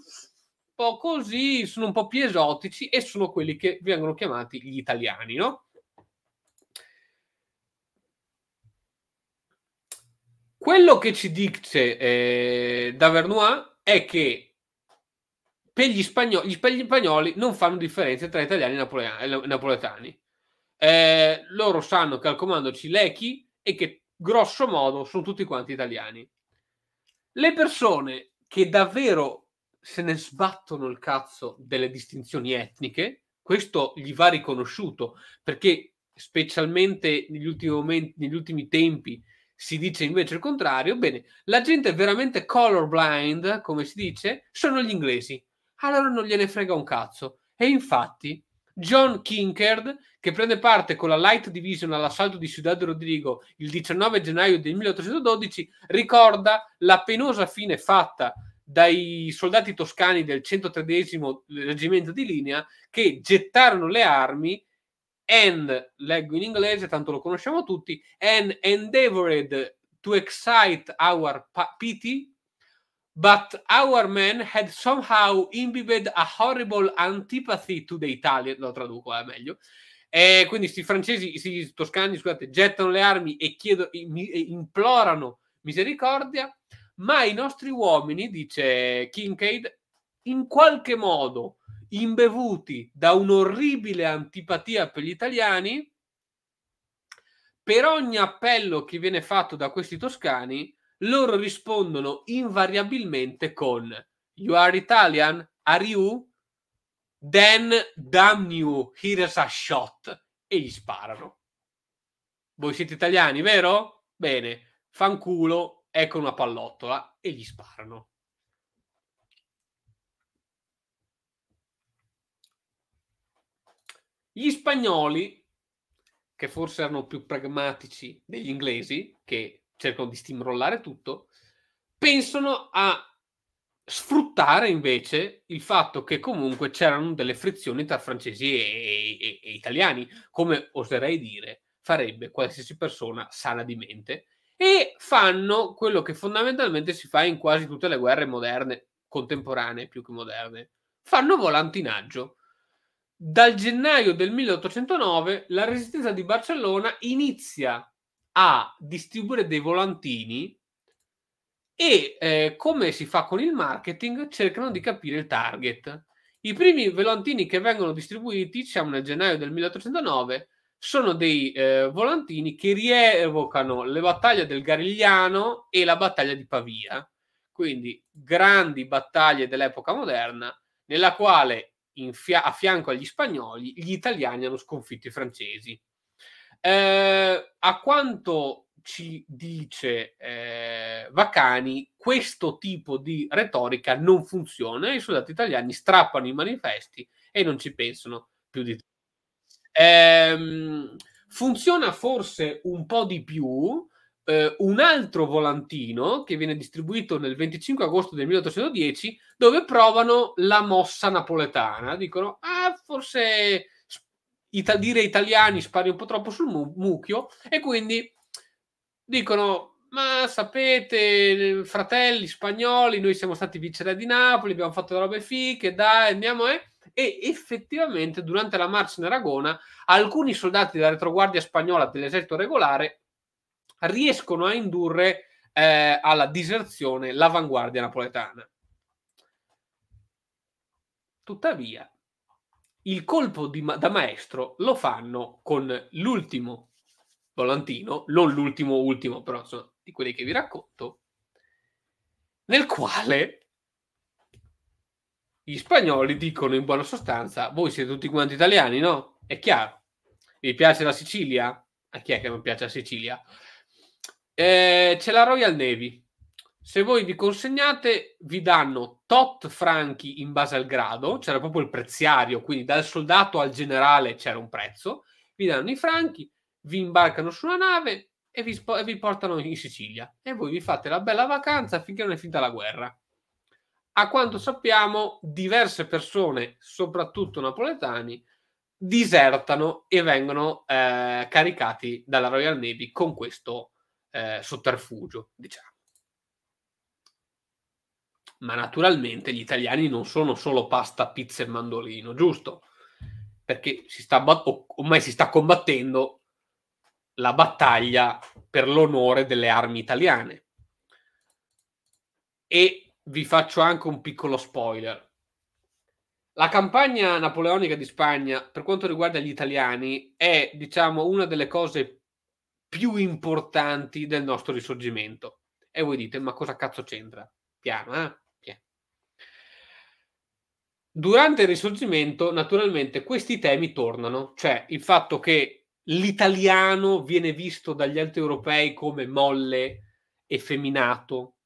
po' così, sono un po' più esotici e sono quelli che vengono chiamati gli italiani, no? Quello che ci dice eh, Davernois è che per gli, spagnoli, gli spagnoli non fanno differenze tra italiani e napoletani eh, loro sanno che al comando ci Cilecchi e che grosso modo sono tutti quanti italiani. Le persone che davvero se ne sbattono il cazzo delle distinzioni etniche, questo gli va riconosciuto perché specialmente negli ultimi, momenti, negli ultimi tempi si dice invece il contrario, bene, la gente veramente colorblind, come si dice, sono gli inglesi. Allora non gliene frega un cazzo. E infatti John Kinkerd, che prende parte con la Light Division all'assalto di Ciudad Rodrigo il 19 gennaio del 1812, ricorda la penosa fine fatta dai soldati toscani del 103 reggimento di linea che gettarono le armi and, leggo in inglese, tanto lo conosciamo tutti, and endeavored to excite our pity But our men had somehow imbibed a horrible antipathy to the Italian. Lo traduco, è eh, meglio. E quindi i francesi, i toscani, scusate, gettano le armi e, chiedono, e implorano misericordia, ma i nostri uomini, dice Kincaid, in qualche modo imbevuti da un'orribile antipatia per gli italiani, per ogni appello che viene fatto da questi toscani, loro rispondono invariabilmente con You are Italian? Are you? Then damn you, here's a shot. E gli sparano. Voi siete italiani, vero? Bene, fanculo, ecco una pallottola e gli sparano. Gli spagnoli, che forse erano più pragmatici degli inglesi, che cercano di steamrollare tutto, pensano a sfruttare invece il fatto che comunque c'erano delle frizioni tra francesi e, e, e italiani, come oserei dire farebbe qualsiasi persona sana di mente, e fanno quello che fondamentalmente si fa in quasi tutte le guerre moderne, contemporanee più che moderne, fanno volantinaggio. Dal gennaio del 1809 la resistenza di Barcellona inizia a distribuire dei volantini e eh, come si fa con il marketing cercano di capire il target. I primi volantini che vengono distribuiti, siamo nel gennaio del 1809, sono dei eh, volantini che rievocano le battaglie del Garigliano e la battaglia di Pavia, quindi grandi battaglie dell'epoca moderna, nella quale fia- a fianco agli spagnoli gli italiani hanno sconfitto i francesi. Eh, a quanto ci dice eh, Vacani, questo tipo di retorica non funziona e i soldati italiani strappano i manifesti e non ci pensano più di tanto. Ehm, funziona forse un po' di più Uh, un altro volantino che viene distribuito nel 25 agosto del 1810 dove provano la mossa napoletana. Dicono, ah, forse ita- dire italiani spari un po' troppo sul mu- mucchio e quindi dicono ma sapete, fratelli spagnoli, noi siamo stati viceré di Napoli, abbiamo fatto robe fiche, dai, andiamo eh? E effettivamente durante la marcia in Aragona alcuni soldati della retroguardia spagnola dell'esercito regolare riescono a indurre eh, alla diserzione l'avanguardia napoletana. Tuttavia, il colpo ma- da maestro lo fanno con l'ultimo volantino, non l'ultimo ultimo, però sono di quelli che vi racconto, nel quale gli spagnoli dicono in buona sostanza, voi siete tutti quanti italiani, no? È chiaro. Vi piace la Sicilia? A chi è che non piace la Sicilia? Eh, c'è la Royal Navy, se voi vi consegnate, vi danno tot franchi in base al grado, c'era proprio il preziario, quindi dal soldato al generale c'era un prezzo, vi danno i franchi, vi imbarcano su una nave e vi, spo- e vi portano in Sicilia. E voi vi fate la bella vacanza finché non è finita la guerra. A quanto sappiamo, diverse persone, soprattutto napoletani, disertano e vengono eh, caricati dalla Royal Navy con questo eh, sotterfugio, diciamo ma naturalmente gli italiani non sono solo pasta, pizza e mandolino, giusto? Perché si sta, ormai si sta combattendo la battaglia per l'onore delle armi italiane. E vi faccio anche un piccolo spoiler. La campagna napoleonica di Spagna, per quanto riguarda gli italiani, è, diciamo, una delle cose più importanti del nostro risorgimento. E voi dite, ma cosa cazzo c'entra? Piano, eh? Durante il risorgimento, naturalmente, questi temi tornano, cioè il fatto che l'italiano viene visto dagli altri europei come molle, effeminato,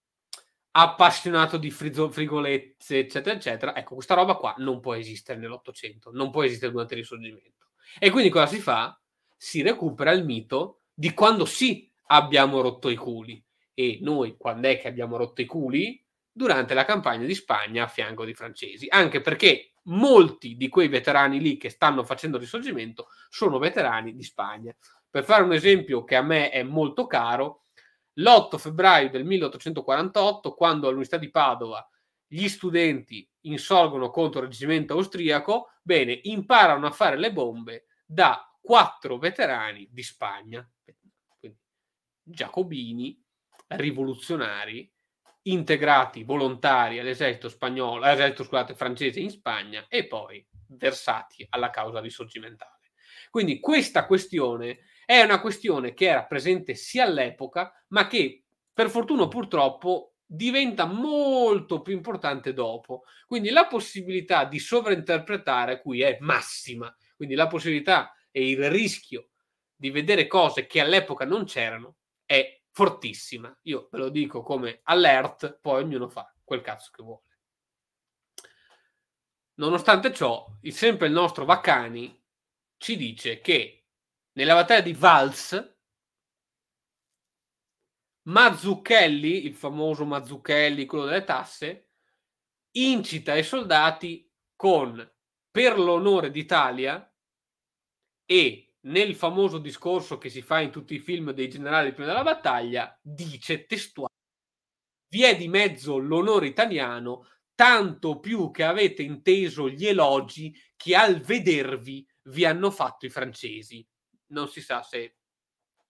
appassionato di frizo- frigolezze, eccetera, eccetera. Ecco, questa roba qua non può esistere nell'Ottocento, non può esistere durante il risorgimento. E quindi cosa si fa? Si recupera il mito di quando sì abbiamo rotto i culi. E noi, quando è che abbiamo rotto i culi? durante la campagna di Spagna a fianco dei francesi, anche perché molti di quei veterani lì che stanno facendo risorgimento sono veterani di Spagna. Per fare un esempio che a me è molto caro, l'8 febbraio del 1848, quando all'Università di Padova gli studenti insorgono contro il reggimento austriaco, bene, imparano a fare le bombe da quattro veterani di Spagna, Quindi, giacobini, rivoluzionari, integrati volontari all'esercito spagnolo, all'esercito scusate, francese in Spagna e poi versati alla causa risorgimentale. Quindi questa questione è una questione che era presente sia all'epoca, ma che per fortuna purtroppo diventa molto più importante dopo. Quindi la possibilità di sovrainterpretare qui è massima. Quindi la possibilità e il rischio di vedere cose che all'epoca non c'erano è fortissima. Io ve lo dico come alert, poi ognuno fa quel cazzo che vuole. Nonostante ciò, il sempre il nostro Vaccani ci dice che nella battaglia di Vals, Mazzucchelli, il famoso Mazzucchelli, quello delle tasse, incita i soldati con Per l'onore d'Italia e nel famoso discorso che si fa in tutti i film dei generali prima della battaglia, dice testuale, vi è di mezzo l'onore italiano, tanto più che avete inteso gli elogi che al vedervi vi hanno fatto i francesi. Non si sa se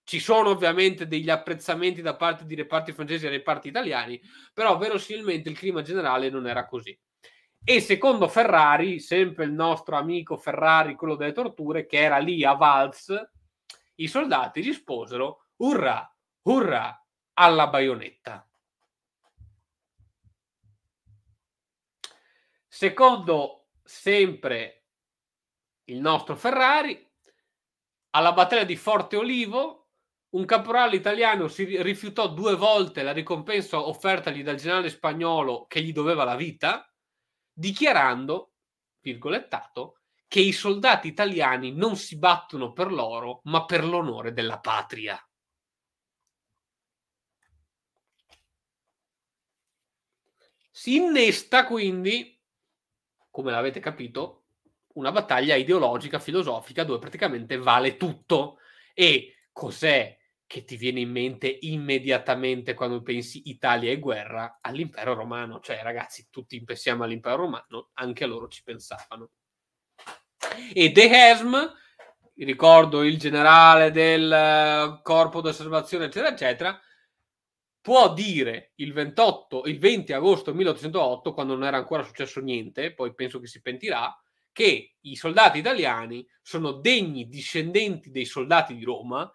ci sono ovviamente degli apprezzamenti da parte di reparti francesi e reparti italiani, però verosimilmente il clima generale non era così. E secondo Ferrari, sempre il nostro amico Ferrari, quello delle torture, che era lì a Valls, i soldati risposero urrà, urrà alla baionetta. Secondo sempre il nostro Ferrari, alla battaglia di Forte Olivo, un caporale italiano si rifiutò due volte la ricompensa offertagli dal generale spagnolo che gli doveva la vita dichiarando, virgolettato, che i soldati italiani non si battono per l'oro, ma per l'onore della patria. Si innesta quindi, come l'avete capito, una battaglia ideologica, filosofica, dove praticamente vale tutto. E cos'è che ti viene in mente immediatamente quando pensi Italia e guerra all'impero romano. Cioè, ragazzi, tutti pensiamo all'impero romano, anche loro ci pensavano. E De Hesm, ricordo il generale del eh, corpo d'osservazione, eccetera, eccetera, può dire il 28, il 20 agosto 1808, quando non era ancora successo niente, poi penso che si pentirà, che i soldati italiani sono degni discendenti dei soldati di Roma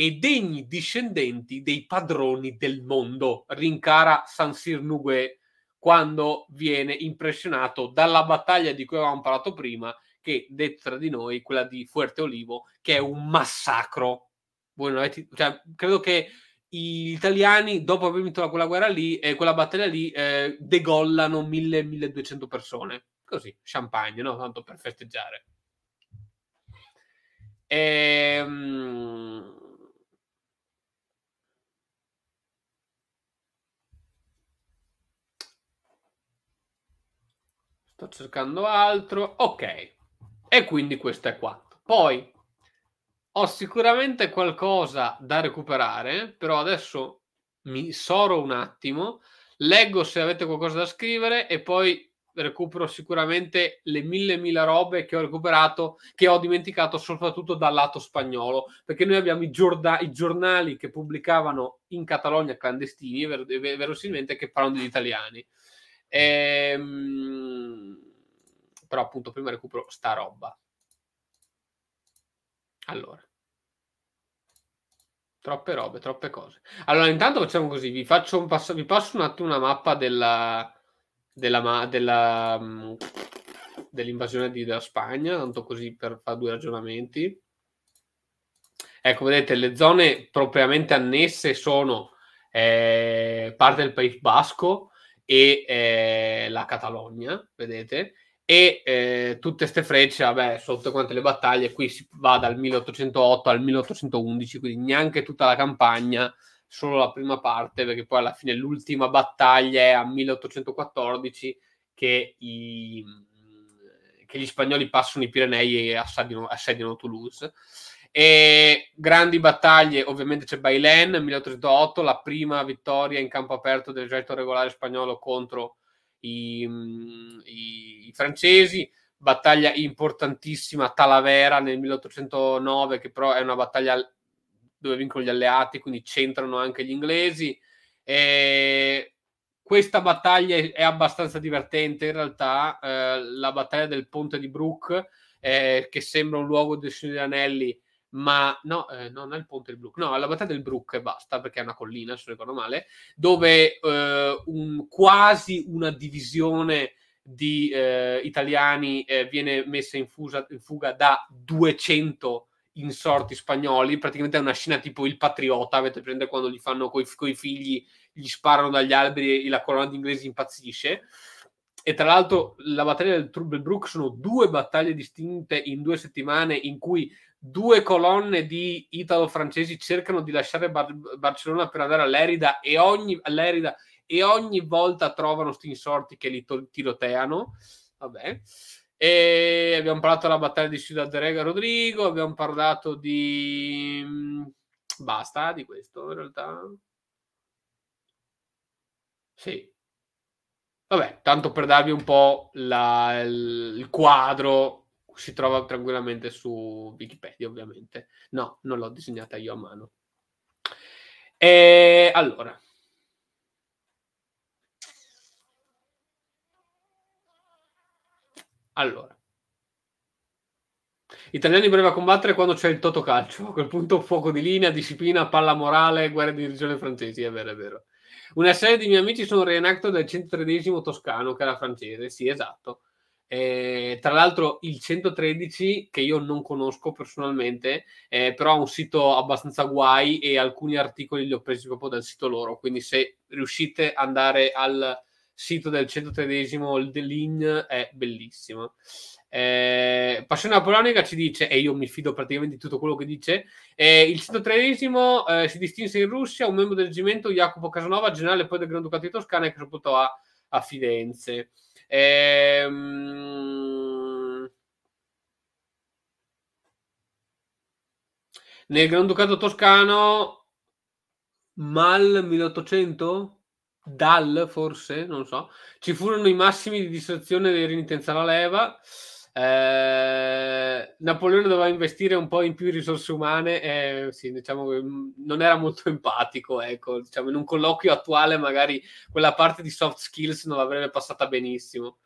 e degni discendenti dei padroni del mondo, rincara Sansir Nugue quando viene impressionato dalla battaglia di cui avevamo parlato prima, che detta di noi, quella di Fuerte Olivo, che è un massacro. Voi non Avete, cioè, credo che gli italiani, dopo aver vinto quella guerra lì, eh, quella battaglia lì, eh, degollano 1000-1200 persone. Così, champagne, no? Tanto per festeggiare. Ehm Sto cercando altro. Ok. E quindi questo è quanto. Poi ho sicuramente qualcosa da recuperare, però adesso mi soro un attimo, leggo se avete qualcosa da scrivere e poi recupero sicuramente le mille mila robe che ho recuperato, che ho dimenticato soprattutto dal lato spagnolo, perché noi abbiamo i, giorda- i giornali che pubblicavano in Catalogna clandestini, ver- ver- verosimilmente che parlano degli italiani. Ehm, però appunto prima recupero sta roba. Allora. Troppe robe, troppe cose. Allora, intanto facciamo così, vi, faccio un passo, vi passo un attimo una mappa della, della, della, mm, dell'invasione di, della Spagna, tanto così per fare due ragionamenti. Ecco, vedete, le zone propriamente annesse sono eh, parte del Paese Basco, e eh, la Catalogna, vedete, e eh, tutte queste frecce, vabbè, sotto quante le battaglie, qui si va dal 1808 al 1811, quindi neanche tutta la campagna, solo la prima parte, perché poi alla fine l'ultima battaglia è a 1814 che, i, che gli spagnoli passano i Pirenei e assediano, assediano Toulouse. E grandi battaglie, ovviamente c'è Bailen 1808, la prima vittoria in campo aperto dell'esercito regolare spagnolo contro i, mm, i, i francesi, battaglia importantissima Talavera nel 1809, che però è una battaglia dove vincono gli alleati, quindi c'entrano anche gli inglesi. E questa battaglia è abbastanza divertente in realtà, eh, la battaglia del ponte di Brooke, eh, che sembra un luogo del Signore Anelli, ma no, eh, non è il ponte del Brook, no, alla battaglia del Brook e basta, perché è una collina, se non ricordo male, dove eh, un, quasi una divisione di eh, italiani eh, viene messa in, fusa, in, fuga da 200 insorti spagnoli, praticamente è una scena tipo il patriota, avete presente quando gli fanno coi, coi figli, gli sparano dagli alberi e la colonna di inglesi impazzisce. E tra l'altro la battaglia del Brook sono due battaglie distinte in due settimane in cui due colonne di italo-francesi cercano di lasciare Bar- Barcellona per andare all'Erida e ogni, all'Erida, e ogni volta trovano sti insorti che li to- tiroteano. Vabbè. E abbiamo parlato della battaglia di Ciudad Rega Rodrigo, abbiamo parlato di... Mm, basta di questo in realtà. Sì. Vabbè, tanto per darvi un po' la, il, il quadro si trova tranquillamente su Wikipedia, ovviamente. No, non l'ho disegnata io a mano. E allora. Allora. Italiani breve a combattere quando c'è il totocalcio. A quel punto fuoco di linea, disciplina, palla morale, guerra di religione francesi, è vero, è vero. Una serie di miei amici sono reenacto del 113 toscano, che era francese, sì, esatto. Eh, tra l'altro il 113 che io non conosco personalmente, eh, però ha un sito abbastanza guai e alcuni articoli li ho presi proprio dal sito loro, quindi se riuscite ad andare al sito del 113, il delin è bellissimo. Eh, Passione Napoleonica ci dice, e io mi fido praticamente di tutto quello che dice, eh, il 113 eh, si distinse in Russia un membro del reggimento Jacopo Casanova, generale poi del Granducato di Toscana che soprattutto a, a Firenze. Ehm... Nel Granducato Toscano, Mal 1800? Dal, forse, non so, ci furono i massimi di distrazione dei alla leva. Eh, Napoleone doveva investire un po' in più risorse umane e sì, diciamo che mm, non era molto empatico. Ecco, diciamo, in un colloquio attuale, magari quella parte di soft skills non l'avrebbe passata benissimo.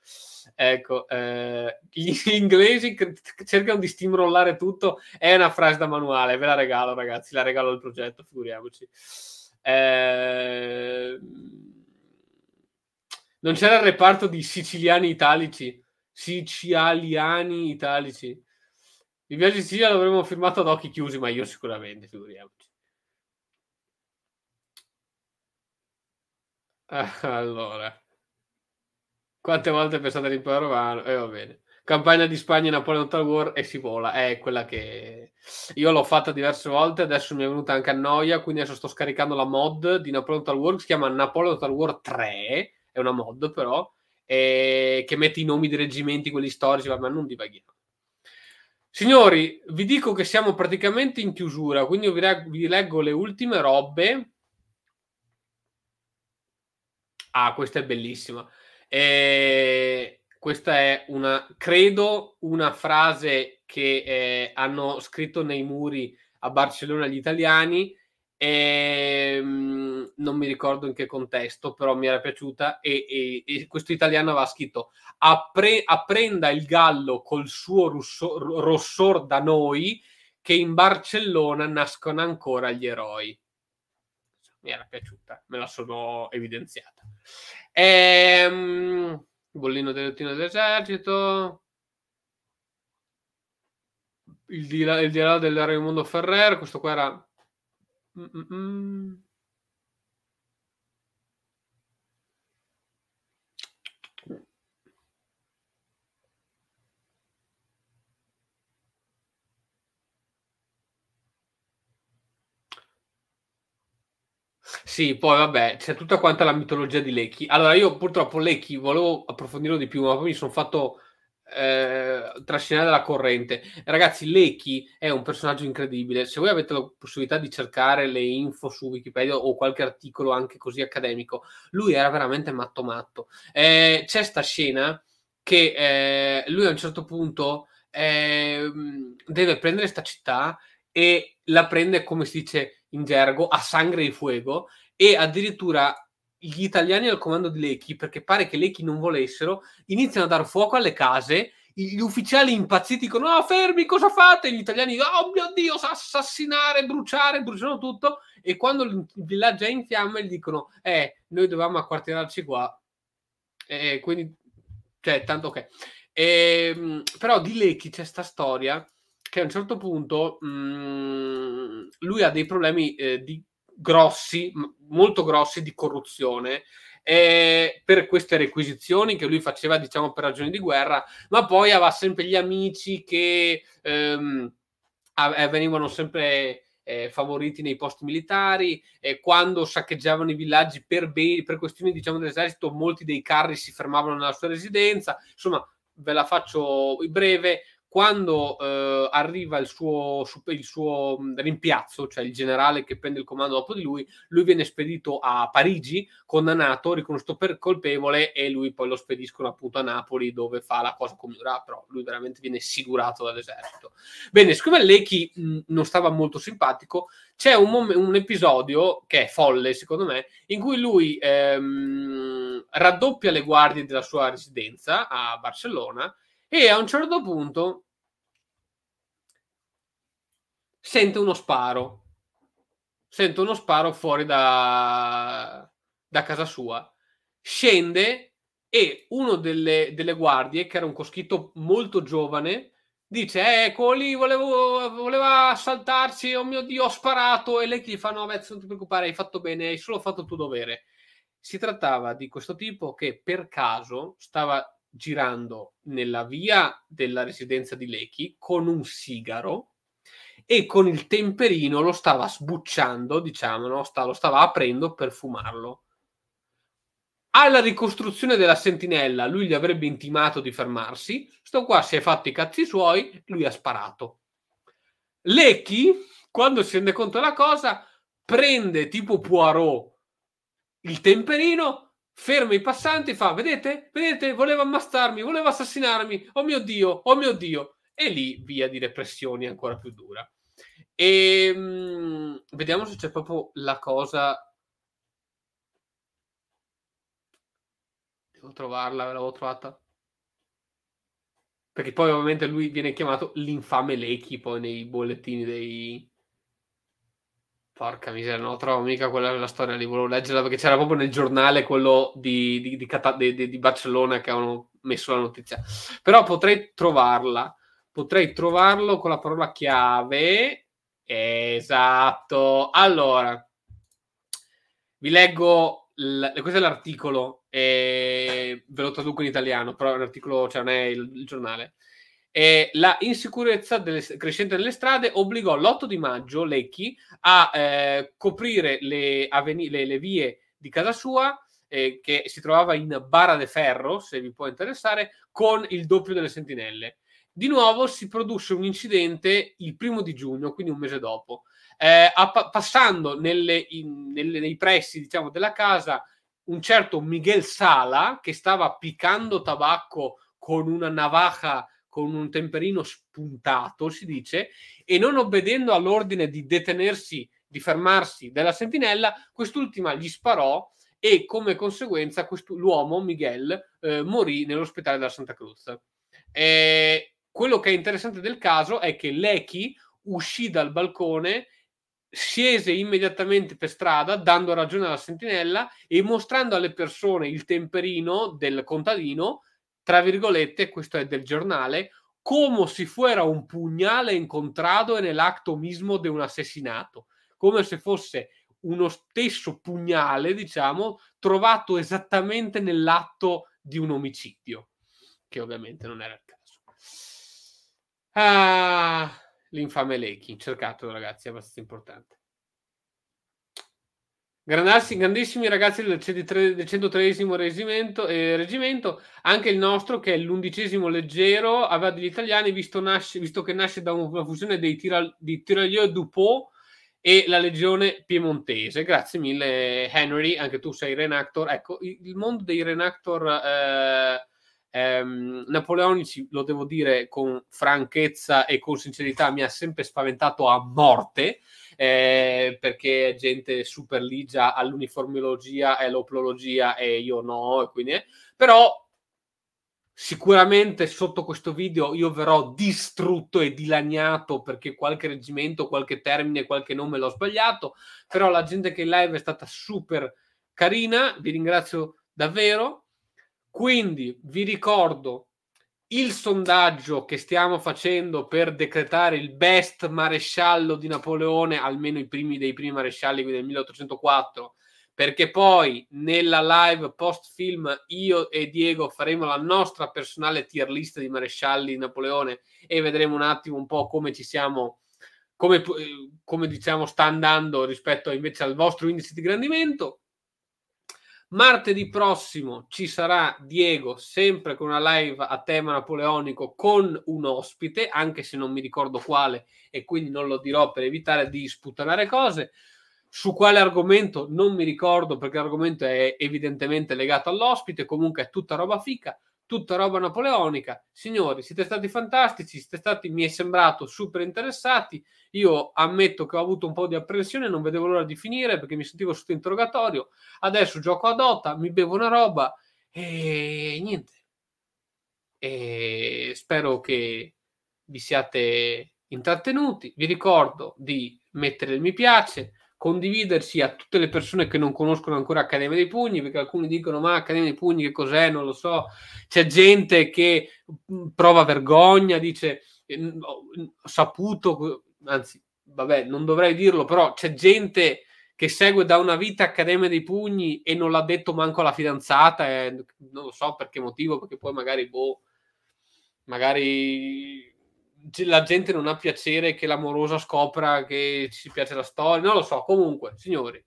Ecco, eh, gli inglesi cercano di steamrollare tutto. È una frase da manuale, ve la regalo, ragazzi. La regalo al progetto, figuriamoci. Eh, non c'era il reparto di siciliani italici siciliani italici. Il viaggio in Sicilia l'avremmo firmato ad occhi chiusi, ma io sicuramente, figuriamoci. Allora, quante volte pensate all'impero romano? E eh, va bene. Campagna di Spagna e Napoleon Total War e si vola. È quella che io l'ho fatta diverse volte, adesso mi è venuta anche a noia, quindi adesso sto scaricando la mod di Napoleon Total War, si chiama Napoleon Total War 3, è una mod però, eh, che mette i nomi dei reggimenti, quelli storici, ma non divaghiamo. Signori, vi dico che siamo praticamente in chiusura, quindi vi, reg- vi leggo le ultime robe. Ah, questa è bellissima. Eh, questa è una, credo, una frase che eh, hanno scritto nei muri a Barcellona gli italiani. Ehm, non mi ricordo in che contesto, però mi era piaciuta e, e, e questo italiano aveva scritto Appre- apprenda il gallo col suo russo- rossor da noi che in Barcellona nascono ancora gli eroi. Mi era piaciuta, me la sono evidenziata. Ehm, bollino dell'ottino d'esercito. il, di- il dialogo dell'Aremondo Ferrer, questo qua era... Mm-mm. Sì, poi vabbè, c'è tutta quanta la mitologia di Lecchi. Allora, io purtroppo Lecchi volevo approfondirlo di più, ma poi mi sono fatto eh, trascinare dalla corrente. Ragazzi, Lecchi è un personaggio incredibile. Se voi avete la possibilità di cercare le info su Wikipedia o qualche articolo anche così accademico, lui era veramente matto matto. Eh, c'è sta scena che eh, lui a un certo punto ehm, deve prendere sta città e la prende, come si dice, in gergo, a sangue e fuego e addirittura gli italiani al comando di Lecchi, perché pare che Lecchi non volessero, iniziano a dar fuoco alle case, gli ufficiali impazziti dicono no oh, fermi, cosa fate? Gli italiani, oh mio Dio, assassinare, bruciare, bruciano tutto e quando il villaggio è in fiamme gli dicono eh, noi dovevamo acquartierarci qua e quindi, cioè, tanto ok. E, ehm, però di Lecchi c'è sta storia che a un certo punto mh, mm, lui ha dei problemi eh, di, grossi, molto grossi di corruzione eh, per queste requisizioni che lui faceva, diciamo, per ragioni di guerra, ma poi aveva sempre gli amici che ehm, a- eh, venivano sempre eh, favoriti nei posti militari, e quando saccheggiavano i villaggi per, be- per questioni diciamo, dell'esercito, molti dei carri si fermavano nella sua residenza. Insomma, ve la faccio breve quando eh, arriva il suo, il suo, mm, rimpiazzo, cioè il generale che prende il comando dopo di lui, lui viene spedito a Parigi, condannato, riconosciuto per colpevole e lui poi lo spediscono appunto a Napoli dove fa la cosa come ora, però lui veramente viene sigurato dall'esercito. Bene, siccome Lecky mm, non stava molto simpatico, c'è un, mom- un, episodio che è folle secondo me, in cui lui ehm, raddoppia le guardie della sua residenza a Barcellona e a un certo punto sente uno sparo. Sente uno sparo fuori da, da casa sua. Scende e uno delle, delle, guardie, che era un coschitto molto giovane, dice: eh, Ecco lì, volevo, voleva assaltarci. Oh mio dio, ho sparato. E lei gli fa: No, Vezzo, non ti preoccupare, hai fatto bene, hai solo fatto il tuo dovere. Si trattava di questo tipo che per caso stava girando nella via della residenza di Lechi con un sigaro e con il temperino lo stava sbucciando, diciamo, no? Sta, lo stava aprendo per fumarlo. Alla ricostruzione della sentinella lui gli avrebbe intimato di fermarsi, sto qua si è fatto i cazzi suoi, lui ha sparato. Lecky, quando si rende conto della cosa, prende tipo Poirot il temperino, ferma i passanti e fa, vedete, vedete, voleva ammazzarmi, voleva assassinarmi, oh mio Dio, oh mio Dio. E lì via di repressioni ancora più dura. E ehm, mh, vediamo se c'è proprio la cosa devo trovarla, ve l'avevo trovata. Perché poi ovviamente lui viene chiamato l'infame Lecky poi nei bollettini dei, Porca miseria, non trovo mica quella la storia lì, volevo leggerla perché c'era proprio nel giornale quello di, di, di, Cata- di Barcellona che avevano messo la notizia. Però potrei trovarla, potrei trovarlo con la parola chiave. Esatto. Allora, vi leggo, l- questo è l'articolo, e eh, ve lo traduco in italiano, però l'articolo cioè, non è il, il giornale. Eh, la insicurezza delle, crescente delle strade obbligò l'8 di maggio Lecchi a eh, coprire le, aveni- le, le, vie di casa sua, eh, che si trovava in Bara de Ferro, se vi può interessare, con il doppio delle sentinelle. Di nuovo si produsse un incidente il primo di giugno, quindi un mese dopo. Eh, pa- passando nelle, in, nelle, nei pressi diciamo, della casa un certo Miguel Sala che stava piccando tabacco con una navaja con un temperino spuntato, si dice, e non obbedendo all'ordine di detenersi, di fermarsi della sentinella, quest'ultima gli sparò e come conseguenza l'uomo, Miguel, eh, morì nell'ospedale della Santa Cruz. E eh, quello che è interessante del caso è che Lecky uscì dal balcone scese immediatamente per strada dando ragione alla sentinella e mostrando alle persone il temperino del contadino tra virgolette, questo è del giornale, come se fuera un pugnale incontrato en mismo di un assassinato, come se fosse uno stesso pugnale, diciamo, trovato esattamente nell'atto di un omicidio, che ovviamente non era il caso. Ah, l'infame Lechi, cercato ragazzi, è abbastanza importante grandissimi ragazzi del, cd 103 reggimento, eh, reggimento, anche il nostro che è l'undicesimo leggero, aveva degli italiani visto, nasce, visto che nasce da una fusione dei tira, di Tiraglio e Dupont e la legione piemontese. Grazie mille Henry, anche tu sei Renactor. Ecco, il mondo dei Renactor eh, ehm, napoleonici, lo devo dire con franchezza e con sincerità, mi ha sempre spaventato a morte eh, perché è gente super ligia all'uniformologia e all'oplologia e io no, e quindi... Eh. Però Sicuramente sotto questo video io verrò distrutto e dilaniato perché qualche reggimento, qualche termine, qualche nome l'ho sbagliato, però la gente che in live è stata super carina, vi ringrazio davvero. Quindi vi ricordo il sondaggio che stiamo facendo per decretare il best maresciallo di Napoleone, almeno i primi dei primi marescialli qui del 1804, perché poi nella live post film io e Diego faremo la nostra personale tier list di marescialli di Napoleone e vedremo un attimo un po' come ci siamo come, eh, come diciamo sta andando rispetto invece al vostro indice di grandimento Martedì prossimo ci sarà Diego, sempre con una live a tema napoleonico con un ospite, anche se non mi ricordo quale e quindi non lo dirò per evitare di sputtanare cose. Su quale argomento non mi ricordo perché l'argomento è evidentemente legato all'ospite, comunque è tutta roba fica tutta roba napoleonica. Signori, siete stati fantastici, siete stati, mi è sembrato, super interessati. Io ammetto che ho avuto un po' di apprensione, non vedevo l'ora di finire perché mi sentivo sotto interrogatorio. Adesso gioco a Dota, mi bevo una roba e niente. E spero che vi siate intrattenuti. Vi ricordo di mettere il mi piace, condividerci a tutte le persone che non conoscono ancora Accademia dei Pugni, perché alcuni dicono ma Accademia dei Pugni che cos'è, non lo so, c'è gente che mm, prova vergogna, dice eh, ho saputo, anzi vabbè non dovrei dirlo, però c'è gente che segue da una vita Accademia dei Pugni e non l'ha detto manco alla fidanzata, eh, non lo so per che motivo, perché poi magari boh, magari la gente non ha piacere che l'amorosa scopra che ci piace la storia, non lo so. Comunque, signori,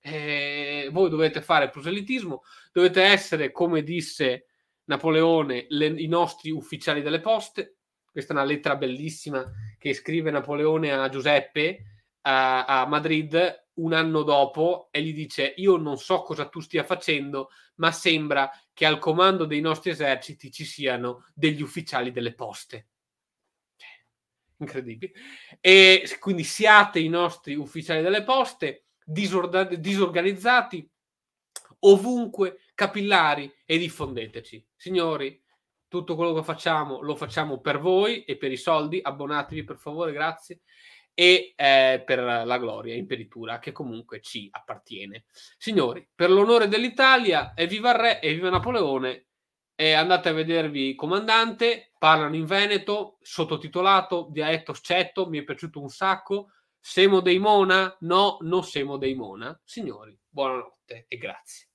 eh, voi dovete fare proselitismo, dovete essere, come disse Napoleone, le, i nostri ufficiali delle poste. Questa è una lettera bellissima che scrive Napoleone a Giuseppe a, a Madrid un anno dopo e gli dice io non so cosa tu stia facendo, ma sembra che al comando dei nostri eserciti ci siano degli ufficiali delle poste incredibile. E quindi siate i nostri ufficiali delle poste, disorganizzati, ovunque, capillari e diffondeteci. Signori, tutto quello che facciamo lo facciamo per voi e per i soldi, abbonatevi per favore, grazie e eh, per la gloria imperitura che comunque ci appartiene. Signori, per l'onore dell'Italia, evviva il re, evviva Napoleone eh, andate a vedervi Comandante, parlano in veneto, sottotitolato, dialetto scetto, mi è piaciuto un sacco. Semo Mona? No, non Semo Mona. Signori, buonanotte e grazie.